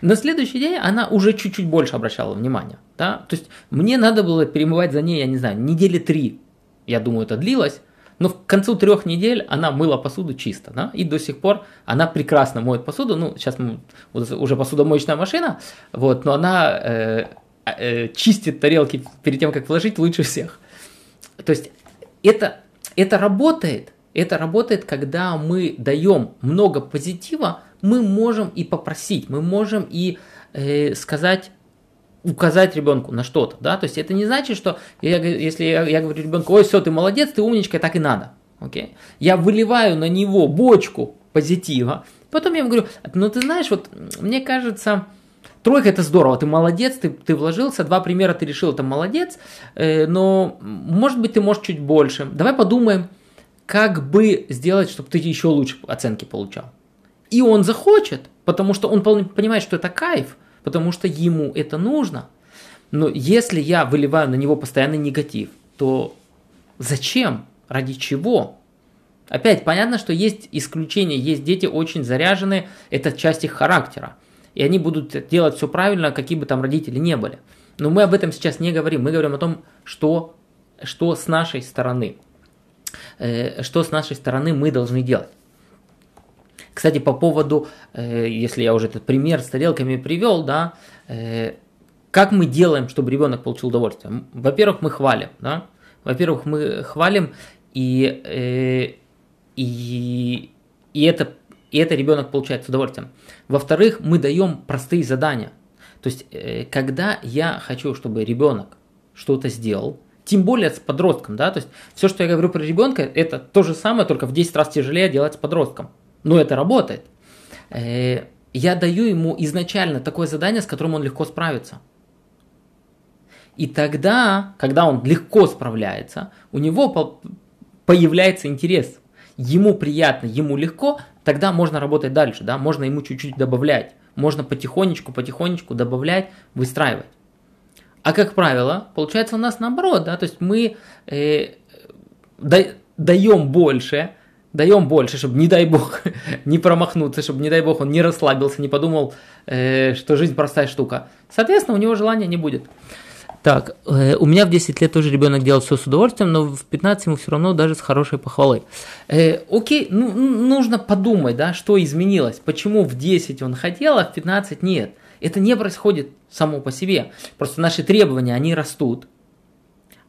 На следующий день она уже чуть-чуть больше обращала внимание, да. То есть мне надо было перемывать за ней, я не знаю, недели три. Я думаю, это длилось. Но к концу трех недель она мыла посуду чисто, да, и до сих пор она прекрасно моет посуду. Ну, сейчас мы, уже посудомоечная машина, вот, но она э, э, чистит тарелки перед тем, как положить лучше всех. То есть это, это работает, это работает, когда мы даем много позитива, мы можем и попросить, мы можем и э, сказать указать ребенку на что-то, да, то есть это не значит, что я, если я, я говорю ребенку, ой, все, ты молодец, ты умничка, так и надо, окей, okay? я выливаю на него бочку позитива, потом я ему говорю, ну ты знаешь, вот мне кажется, тройка это здорово, ты молодец, ты, ты вложился, два примера ты решил, это молодец, э, но может быть ты можешь чуть больше, давай подумаем, как бы сделать, чтобы ты еще лучше оценки получал. И он захочет, потому что он понимает, что это кайф, потому что ему это нужно. Но если я выливаю на него постоянный негатив, то зачем? Ради чего? Опять понятно, что есть исключения, есть дети очень заряженные, это часть их характера. И они будут делать все правильно, какие бы там родители не были. Но мы об этом сейчас не говорим, мы говорим о том, что, что с нашей стороны. Э, что с нашей стороны мы должны делать. Кстати, по поводу, э, если я уже этот пример с тарелками привел, да, э, как мы делаем, чтобы ребенок получил удовольствие? Во-первых, мы хвалим, да? Во-первых, мы хвалим, и, и, и, это, и это ребенок получает с удовольствием. Во-вторых, мы даем простые задания. То есть, когда я хочу, чтобы ребенок что-то сделал, тем более с подростком, да, то есть все, что я говорю про ребенка, это то же самое, только в 10 раз тяжелее делать с подростком. Но это работает. Э, я даю ему изначально такое задание, с которым он легко справится. И тогда, когда он легко справляется, у него появляется интерес. Ему приятно, ему легко, тогда можно работать дальше, да, можно ему чуть-чуть добавлять, можно потихонечку, потихонечку добавлять, выстраивать. А как правило, получается у нас наоборот, да, то есть мы э, даем больше, даем больше, чтобы, не дай бог, не промахнуться, чтобы, не дай бог, он не расслабился, не подумал, э, что жизнь простая штука. Соответственно, у него желания не будет. Так, э, у меня в 10 лет тоже ребенок делал все с удовольствием, но в 15 ему все равно даже с хорошей похвалой. Э, окей, ну, нужно подумать, да, что изменилось, почему в 10 он хотел, а в 15 нет. Это не происходит само по себе. Просто наши требования, они растут,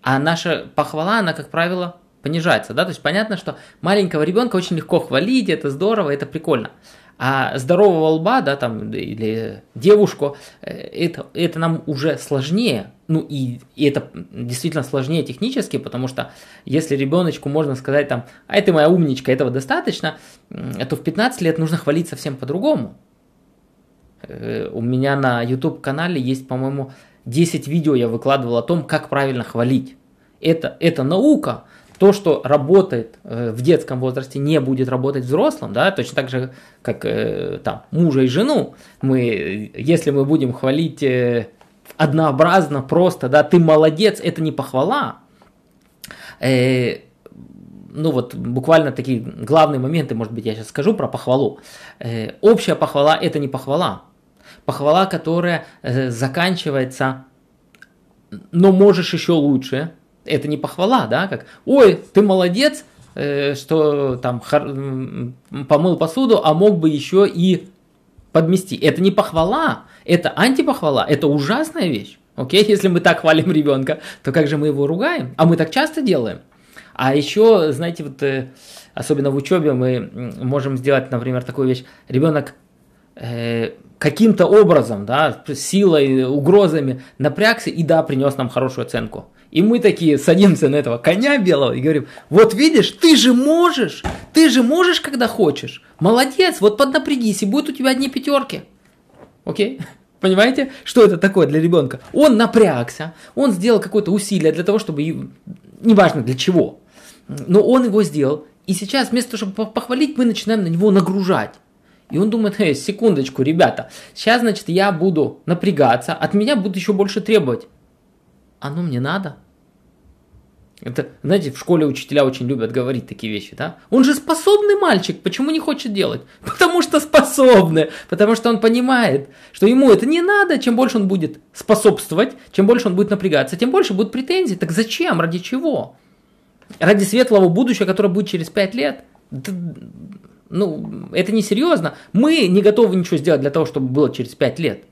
а наша похвала, она, как правило, понижается. Да? То есть понятно, что маленького ребенка очень легко хвалить, это здорово, это прикольно. А здорового лба, да, там, или девушку, э, это, это нам уже сложнее. Ну, и, и это действительно сложнее технически, потому что если ребеночку можно сказать там, а это моя умничка, этого достаточно, то в 15 лет нужно хвалить совсем по-другому. Э, у меня на YouTube-канале есть, по-моему, 10 видео я выкладывал о том, как правильно хвалить. Это, это наука. То, что работает э, в детском возрасте, не будет работать взрослым, да, точно так же, как э, там, мужа и жену. Мы, если мы будем хвалить однообразно, просто, да, ты молодец, это не похвала. ну вот буквально такие главные моменты, может быть, я сейчас скажу про похвалу. Э, общая похвала – это не похвала похвала, которая э, заканчивается «но можешь еще лучше», это не похвала, да, как «ой, ты молодец», э, что там помыл посуду, а мог бы еще и подмести. Это не похвала, это антипохвала, это ужасная вещь. Окей, если мы так хвалим ребенка, то как же мы его ругаем? А мы так часто делаем. А еще, знаете, вот э, особенно в учебе мы можем сделать, например, такую вещь. Ребенок Э, каким-то образом, да, силой, угрозами напрягся и да, принес нам хорошую оценку. И мы такие садимся на этого коня белого и говорим, вот видишь, ты же можешь, ты же можешь, когда хочешь. Молодец, вот поднапрягись, и будут у тебя одни пятерки. Окей? Понимаете, что это такое для ребенка? Он напрягся, он сделал какое-то усилие для того, чтобы, неважно для чего, но он его сделал. И сейчас вместо того, чтобы похвалить, мы начинаем на него нагружать. И он думает, эй, секундочку, ребята, сейчас, значит, я буду напрягаться, от меня будут еще больше требовать. Оно мне надо. Это, знаете, в школе учителя очень любят говорить такие вещи, да? Он же способный мальчик, почему не хочет делать? Потому что способный, потому что он понимает, что ему это не надо, чем больше он будет способствовать, чем больше он будет напрягаться, тем больше будут претензии. Так зачем, ради чего? Ради светлого будущего, которое будет через 5 лет? Ну, это не серьезно. Мы не готовы ничего сделать для того, чтобы было через 5 лет.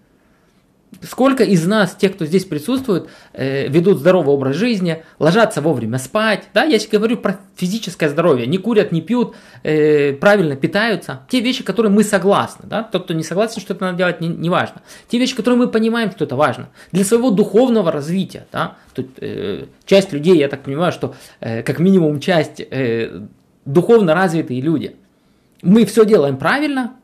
Сколько из нас, тех, кто здесь присутствует, э, ведут здоровый образ жизни, ложатся вовремя спать, да, я сейчас говорю про физическое здоровье, не курят, не пьют, э, правильно питаются, те вещи, которые мы согласны, да, тот, кто не согласен, что это надо делать, не, не важно, те вещи, которые мы понимаем, что это важно, для своего духовного развития, да, тут э, часть людей, я так понимаю, что э, как минимум часть э, духовно развитые люди – мы все делаем правильно,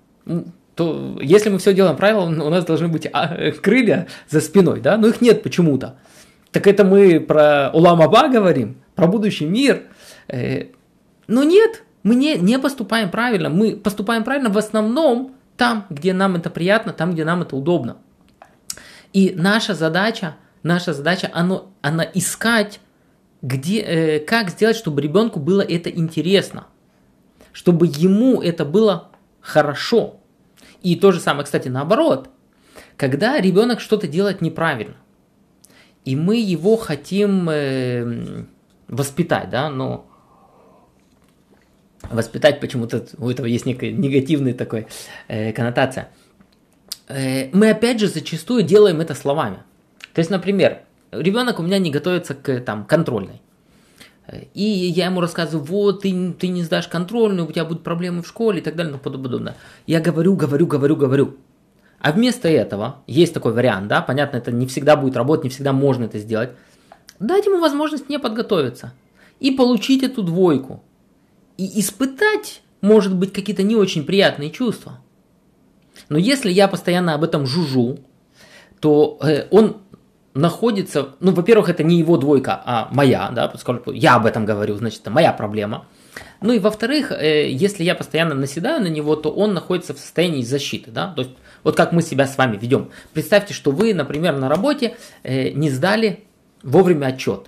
то если мы все делаем правильно, у нас должны быть а, крылья за спиной, да, но их нет почему-то. Так это мы про Уламаба говорим, про будущий мир. Э, но нет, мы не, не поступаем правильно. Мы поступаем правильно в основном там, где нам это приятно, там, где нам это удобно. И наша задача, наша задача, оно, она искать, где, э, как сделать, чтобы ребенку было это интересно – чтобы ему это было хорошо. И то же самое, кстати, наоборот. Когда ребенок что-то делает неправильно, и мы его хотим э, воспитать, да, но воспитать почему-то у этого есть некая негативная такой э, коннотация. Э, мы опять же зачастую делаем это словами. То есть, например, ребенок у меня не готовится к там контрольной. И я ему рассказываю, вот, ты, ты не сдашь контрольную, у тебя будут проблемы в школе и так далее, ну подобное. Я говорю, говорю, говорю, говорю. А вместо этого, есть такой вариант, да, понятно, это не всегда будет работать, не всегда можно это сделать, дать ему возможность не подготовиться и получить эту двойку. И испытать, может быть, какие-то не очень приятные чувства. Но если я постоянно об этом жужу, то э, он находится, ну, во-первых, это не его двойка, а моя, да, поскольку я об этом говорю, значит, это моя проблема. Ну и во-вторых, э, если я постоянно наседаю на него, то он находится в состоянии защиты, да, то есть вот как мы себя с вами ведем. Представьте, что вы, например, на работе э, не сдали вовремя отчет.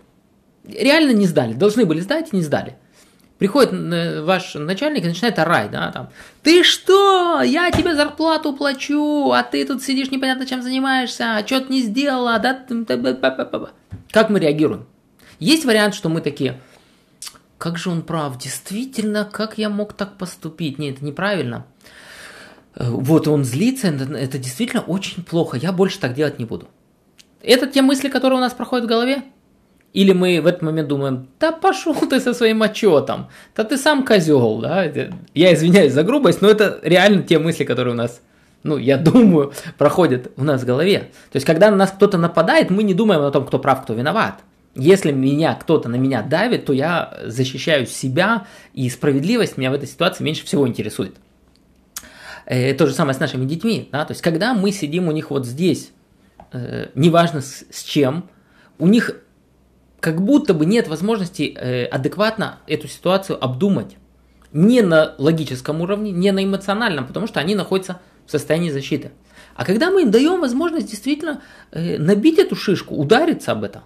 Реально не сдали, должны были сдать и не сдали. Приходит э, ваш начальник и начинает орать, да, там, ты что, я тебе зарплату плачу, а ты тут сидишь непонятно чем занимаешься, а что ты не сделала, да, как мы реагируем? Есть вариант, что мы такие, как же он прав, действительно, как я мог так поступить, нет, это неправильно, э, вот он злится, это, это действительно очень плохо, я больше так делать не буду. Это те мысли, которые у нас проходят в голове, или мы в этот момент думаем, да пошел ты со своим отчетом, да ты сам козел, да? Я извиняюсь за грубость, но это реально те мысли, которые у нас, ну, я думаю, проходят у нас в голове. То есть, когда на нас кто-то нападает, мы не думаем о том, кто прав, кто виноват. Если меня кто-то на меня давит, то я защищаю себя, и справедливость меня в этой ситуации меньше всего интересует. Э, то же самое с нашими детьми, да, то есть когда мы сидим у них вот здесь, э, неважно с чем, у них как будто бы нет возможности э, адекватно эту ситуацию обдумать. Не на логическом уровне, не на эмоциональном, потому что они находятся в состоянии защиты. А когда мы им даем возможность действительно э, набить эту шишку, удариться об это,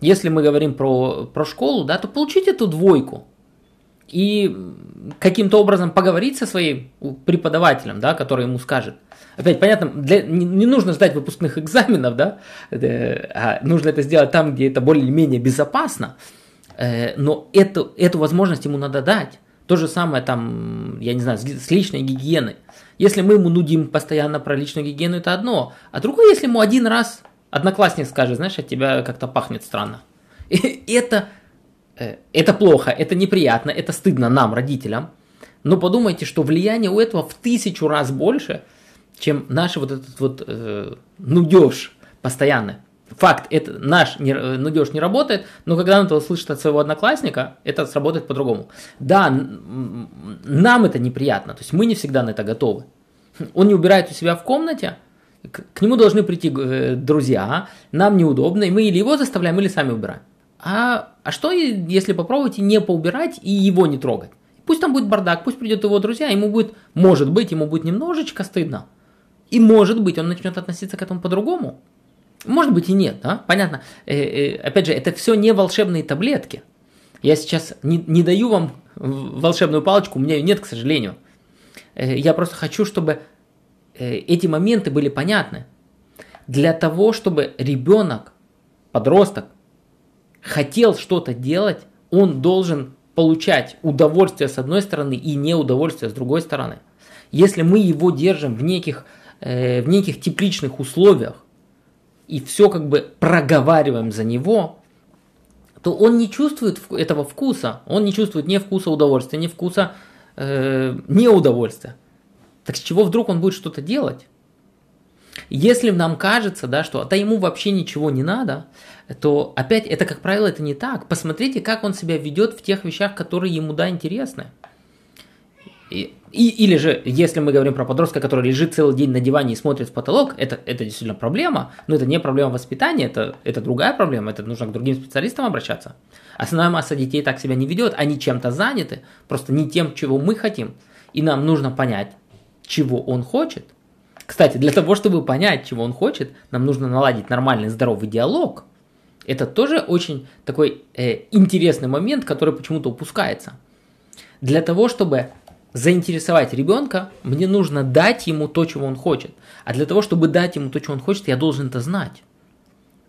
если мы говорим про, про школу, да, то получить эту двойку, и каким-то образом поговорить со своим преподавателем, да, который ему скажет. Опять понятно, для, не, не нужно ждать выпускных экзаменов, да, э, а нужно это сделать там, где это более-менее безопасно, э, но эту, эту возможность ему надо дать. То же самое там, я не знаю, с, с личной гигиеной. Если мы ему нудим постоянно про личную гигиену, это одно. А другое, если ему один раз одноклассник скажет, знаешь, от тебя как-то пахнет странно. И это Э, это плохо, это неприятно, это стыдно нам, родителям. Но подумайте, что влияние у этого в тысячу раз больше, чем наш вот этот вот э, нудеж постоянный. Факт, это наш не, э, нудеж не работает, но когда он это услышит от своего одноклассника, это сработает по-другому. Да, нам это неприятно, то есть мы не всегда на это готовы. Он не убирает у себя в комнате, к, к нему должны прийти э, друзья, нам неудобно, и мы или его заставляем, или сами убираем а, а что, если попробовать и не поубирать, и его не трогать? Пусть там будет бардак, пусть придет его друзья, ему будет, может быть, ему будет немножечко стыдно. И может быть, он начнет относиться к этому по-другому. Может быть и нет, да? Понятно. Э, э, опять же, это все не волшебные таблетки. Я сейчас не, не даю вам волшебную палочку, у меня ее нет, к сожалению. Э, я просто хочу, чтобы э, эти моменты были понятны. Для того, чтобы ребенок, подросток, хотел что-то делать, он должен получать удовольствие с одной стороны и неудовольствие с другой стороны. Если мы его держим в неких, э, в неких тепличных условиях и все как бы проговариваем за него, то он не чувствует этого вкуса, он не чувствует ни вкуса удовольствия, ни вкуса э, неудовольствия. Так с чего вдруг он будет что-то делать? Если нам кажется, да, что да ему вообще ничего не надо, то опять это, как правило, это не так. Посмотрите, как он себя ведет в тех вещах, которые ему да интересны. И, и, или же, если мы говорим про подростка, который лежит целый день на диване и смотрит в потолок, это, это действительно проблема, но это не проблема воспитания, это, это другая проблема, это нужно к другим специалистам обращаться. Основная масса детей так себя не ведет, они чем-то заняты, просто не тем, чего мы хотим. И нам нужно понять, чего он хочет – кстати, для того, чтобы понять, чего он хочет, нам нужно наладить нормальный здоровый диалог. Это тоже очень такой э, интересный момент, который почему-то упускается. Для того, чтобы заинтересовать ребенка, мне нужно дать ему то, чего он хочет. А для того, чтобы дать ему то, чего он хочет, я должен это знать.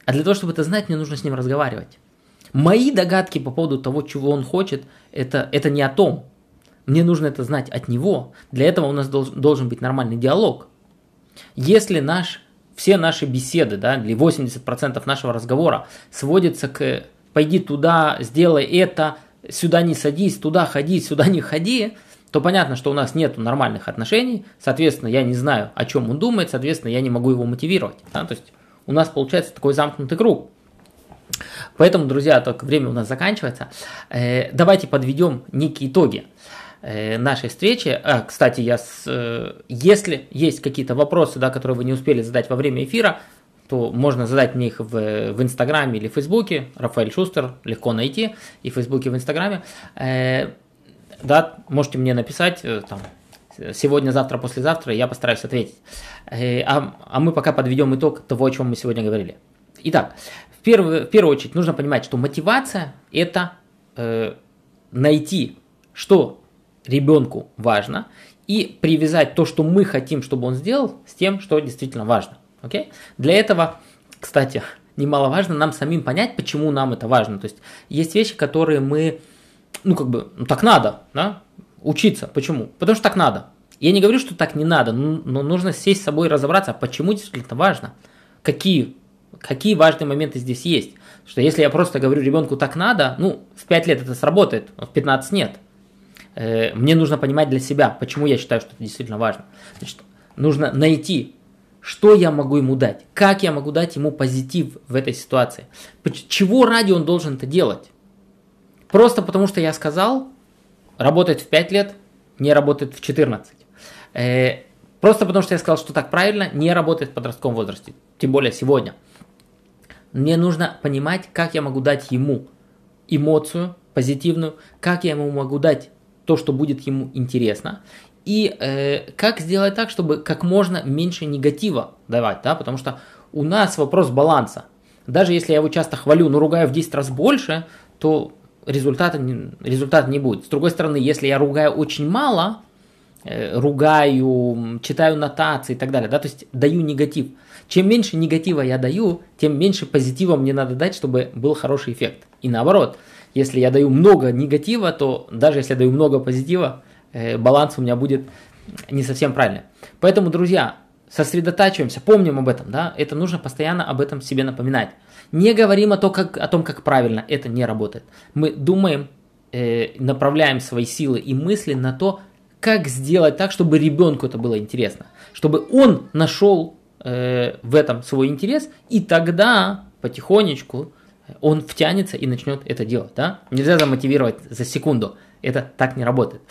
А для того, чтобы это знать, мне нужно с ним разговаривать. Мои догадки по поводу того, чего он хочет, это, это не о том. Мне нужно это знать от него. Для этого у нас долж, должен быть нормальный диалог. Если наш, все наши беседы, да, или 80% нашего разговора сводится к «пойди туда, сделай это», «сюда не садись», «туда ходи», «сюда не ходи», то понятно, что у нас нет нормальных отношений, соответственно, я не знаю, о чем он думает, соответственно, я не могу его мотивировать. Да? То есть у нас получается такой замкнутый круг. Поэтому, друзья, только время у нас заканчивается. Э, давайте подведем некие итоги. Э, нашей встречи. А, кстати, я с, э, если есть какие-то вопросы, да, которые вы не успели задать во время эфира, то можно задать мне их в, в Инстаграме или в Фейсбуке. Рафаэль Шустер, легко найти и в Фейсбуке, и в Инстаграме. Э, да, можете мне написать э, там, сегодня, завтра, послезавтра, я постараюсь ответить. Э, а, а мы пока подведем итог того, о чем мы сегодня говорили. Итак, в первую, в первую очередь нужно понимать, что мотивация – это э, найти, что ребенку важно, и привязать то, что мы хотим, чтобы он сделал, с тем, что действительно важно. Okay? Для этого, кстати, немаловажно нам самим понять, почему нам это важно. То есть есть вещи, которые мы, ну как бы, ну так надо, да, учиться. Почему? Потому что так надо. Я не говорю, что так не надо, но нужно сесть с собой и разобраться, а почему действительно важно, какие, какие важные моменты здесь есть. что если я просто говорю ребенку так надо, ну, в 5 лет это сработает, а в 15 нет. Э, мне нужно понимать для себя, почему я считаю, что это действительно важно. Значит, нужно найти, что я могу ему дать, как я могу дать ему позитив в этой ситуации, чего ради он должен это делать. Просто потому, что я сказал, работает в 5 лет, не работает в 14. Э, просто потому, что я сказал, что так правильно, не работает в подростковом возрасте, тем более сегодня. Мне нужно понимать, как я могу дать ему эмоцию позитивную, как я ему могу дать то, что будет ему интересно, и э, как сделать так, чтобы как можно меньше негатива давать, да, потому что у нас вопрос баланса. Даже если я его часто хвалю, но ругаю в 10 раз больше, то результата, результата не будет. С другой стороны, если я ругаю очень мало, э, ругаю, читаю нотации и так далее, да, то есть даю негатив. Чем меньше негатива я даю, тем меньше позитива мне надо дать, чтобы был хороший эффект. И наоборот – если я даю много негатива, то даже если я даю много позитива, э, баланс у меня будет не совсем правильный. Поэтому, друзья, сосредотачиваемся, помним об этом, да, это нужно постоянно об этом себе напоминать. Не говорим о том, как, о том, как правильно это не работает. Мы думаем, э, направляем свои силы и мысли на то, как сделать так, чтобы ребенку это было интересно, чтобы он нашел э, в этом свой интерес, и тогда потихонечку он втянется и начнет это делать. Да? Нельзя замотивировать за секунду. Это так не работает.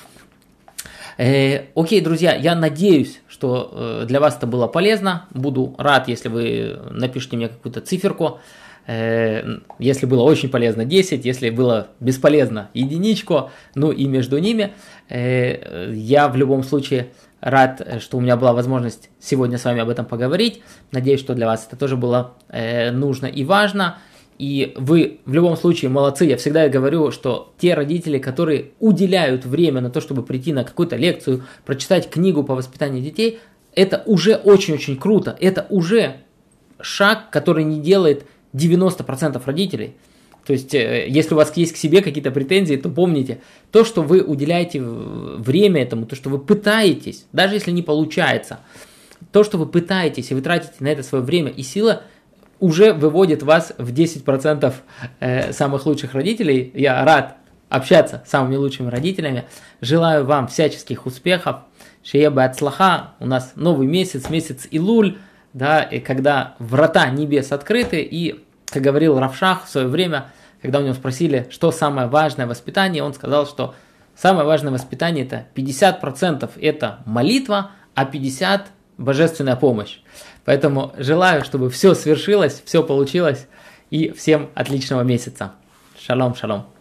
Э, окей, друзья, я надеюсь, что э, для вас это было полезно. Буду рад, если вы напишите мне какую-то циферку. Э, если было очень полезно 10, если было бесполезно единичку, ну и между ними. Э, я в любом случае рад, что у меня была возможность сегодня с вами об этом поговорить. Надеюсь, что для вас это тоже было э, нужно и важно. И вы в любом случае молодцы. Я всегда говорю, что те родители, которые уделяют время на то, чтобы прийти на какую-то лекцию, прочитать книгу по воспитанию детей, это уже очень-очень круто. Это уже шаг, который не делает 90% родителей. То есть, э, если у вас есть к себе какие-то претензии, то помните, то, что вы уделяете время этому, то, что вы пытаетесь, даже если не получается, то, что вы пытаетесь и вы тратите на это свое время и силы, уже выводит вас в 10% э, самых лучших родителей. Я рад общаться с самыми лучшими родителями. Желаю вам всяческих успехов. Шееба от слаха. У нас новый месяц, месяц Илуль, да, и когда врата небес открыты. И, как говорил Равшах в свое время, когда у него спросили, что самое важное воспитание, он сказал, что самое важное воспитание это 50% это молитва, а 50% божественная помощь. Поэтому желаю, чтобы все свершилось, все получилось. И всем отличного месяца. Шалом, шалом.